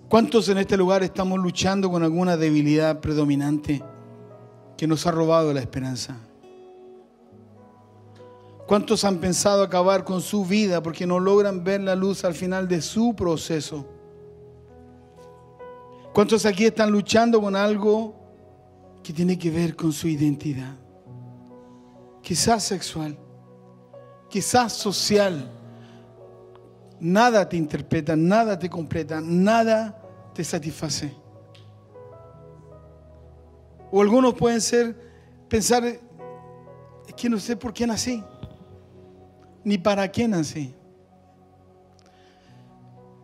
A: ¿Cuántos en este lugar estamos luchando con alguna debilidad predominante que nos ha robado la esperanza? ¿Cuántos han pensado acabar con su vida porque no logran ver la luz al final de su proceso? ¿Cuántos aquí están luchando con algo que tiene que ver con su identidad? Quizás sexual, quizás social. Nada te interpreta, nada te completa, nada te satisface. O algunos pueden ser pensar es que no sé por qué nací ni para qué nací.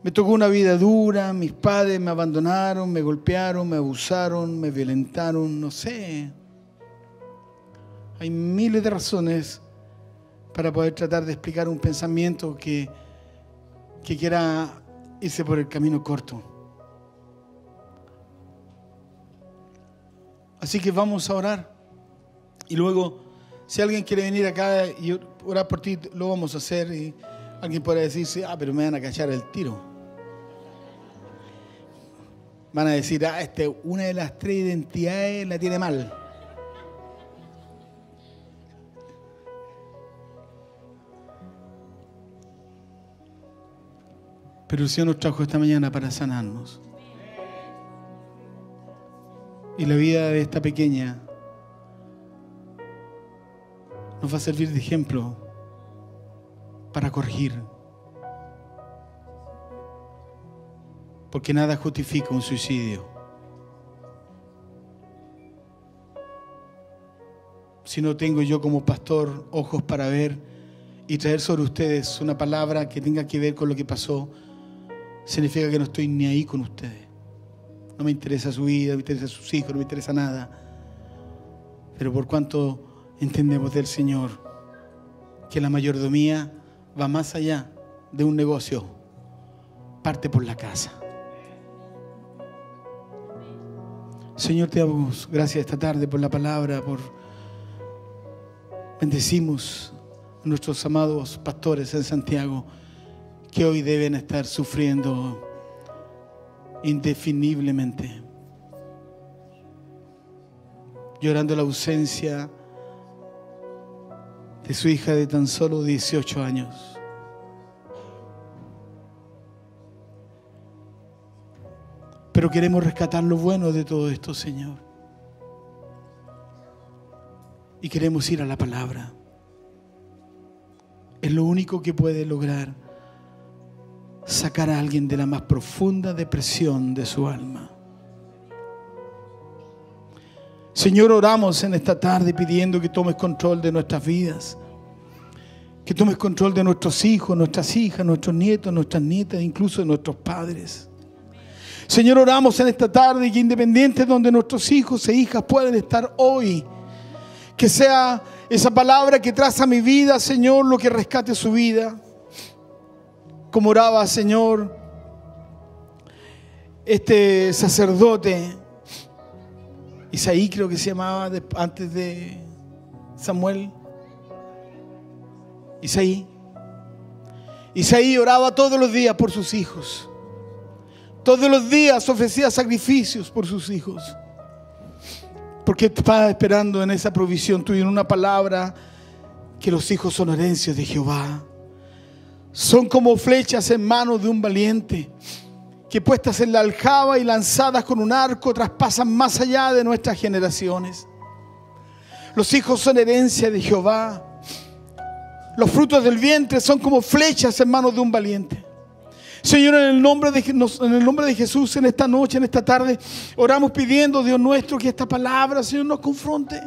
A: Me tocó una vida dura, mis padres me abandonaron, me golpearon, me abusaron, me violentaron, no sé. Hay miles de razones para poder tratar de explicar un pensamiento que, que quiera irse por el camino corto. Así que vamos a orar. Y luego, si alguien quiere venir acá, yo orar por ti, lo vamos a hacer. Y alguien puede decir ah, pero me van a cachar el tiro. Van a decir, ah, este, una de las tres identidades la tiene mal. Pero el Señor nos trajo esta mañana para sanarnos. Y la vida de esta pequeña nos va a servir de ejemplo para corregir. Porque nada justifica un suicidio. Si no tengo yo como pastor ojos para ver y traer sobre ustedes una palabra que tenga que ver con lo que pasó, significa que no estoy ni ahí con ustedes. No me interesa su vida, no me interesa sus hijos, no me interesa nada. Pero por cuanto entendemos del Señor que la mayordomía va más allá de un negocio, parte por la casa. Señor, te damos gracias esta tarde por la palabra, por bendecimos a nuestros amados pastores en Santiago que hoy deben estar sufriendo indefiniblemente, llorando la ausencia de su hija de tan solo 18 años. Pero queremos rescatar lo bueno de todo esto, Señor. Y queremos ir a la palabra. Es lo único que puede lograr sacar a alguien de la más profunda depresión de su alma. Señor, oramos en esta tarde pidiendo que tomes control de nuestras vidas, que tomes control de nuestros hijos, nuestras hijas, nuestros nietos, nuestras nietas, incluso de nuestros padres. Señor, oramos en esta tarde que independiente donde nuestros hijos e hijas puedan estar hoy, que sea esa palabra que traza mi vida, Señor, lo que rescate su vida. Como oraba, Señor, este sacerdote Isaí creo que se llamaba antes de Samuel. Isaí. Isaí oraba todos los días por sus hijos. Todos los días ofrecía sacrificios por sus hijos. Porque estaba esperando en esa provisión tuya, una palabra, que los hijos son herencias de Jehová. Son como flechas en manos de un valiente que puestas en la aljaba y lanzadas con un arco traspasan más allá de nuestras generaciones. Los hijos son herencia de Jehová. Los frutos del vientre son como flechas en manos de un valiente. Señor, en el, nombre de, en el nombre de Jesús, en esta noche, en esta tarde, oramos pidiendo, Dios nuestro, que esta palabra, Señor, nos confronte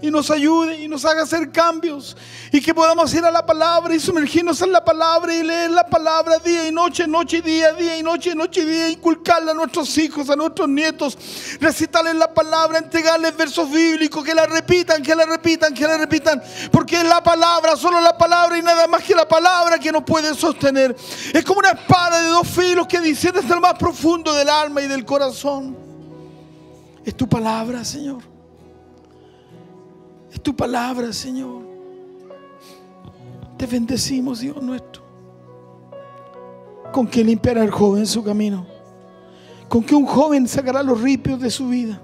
A: y nos ayude y nos haga hacer cambios y que podamos ir a la palabra y sumergirnos en la palabra y leer la palabra día y noche, noche y día, día y noche, noche y día, inculcarla a nuestros hijos, a nuestros nietos, recitarles la palabra, entregarles versos bíblicos, que la repitan, que la repitan, que la repitan, porque es la palabra, solo la palabra y nada más que la palabra que nos puede sostener. Es como una espada de dos filos que dice hasta el más profundo del alma y del corazón. Es tu palabra, Señor tu palabra, Señor. Te bendecimos, Dios nuestro. ¿Con que limpiará el joven su camino? ¿Con que un joven sacará los ripios de su vida?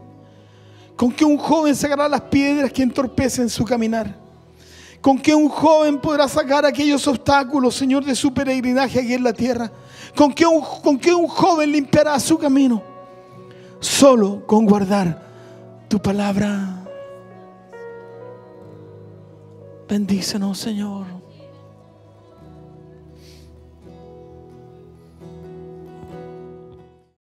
A: ¿Con que un joven sacará las piedras que entorpecen su caminar? ¿Con que un joven podrá sacar aquellos obstáculos, Señor, de su peregrinaje aquí en la tierra? ¿Con que un, con un joven limpiará su camino? Solo con guardar tu palabra. Bendícenos, Señor.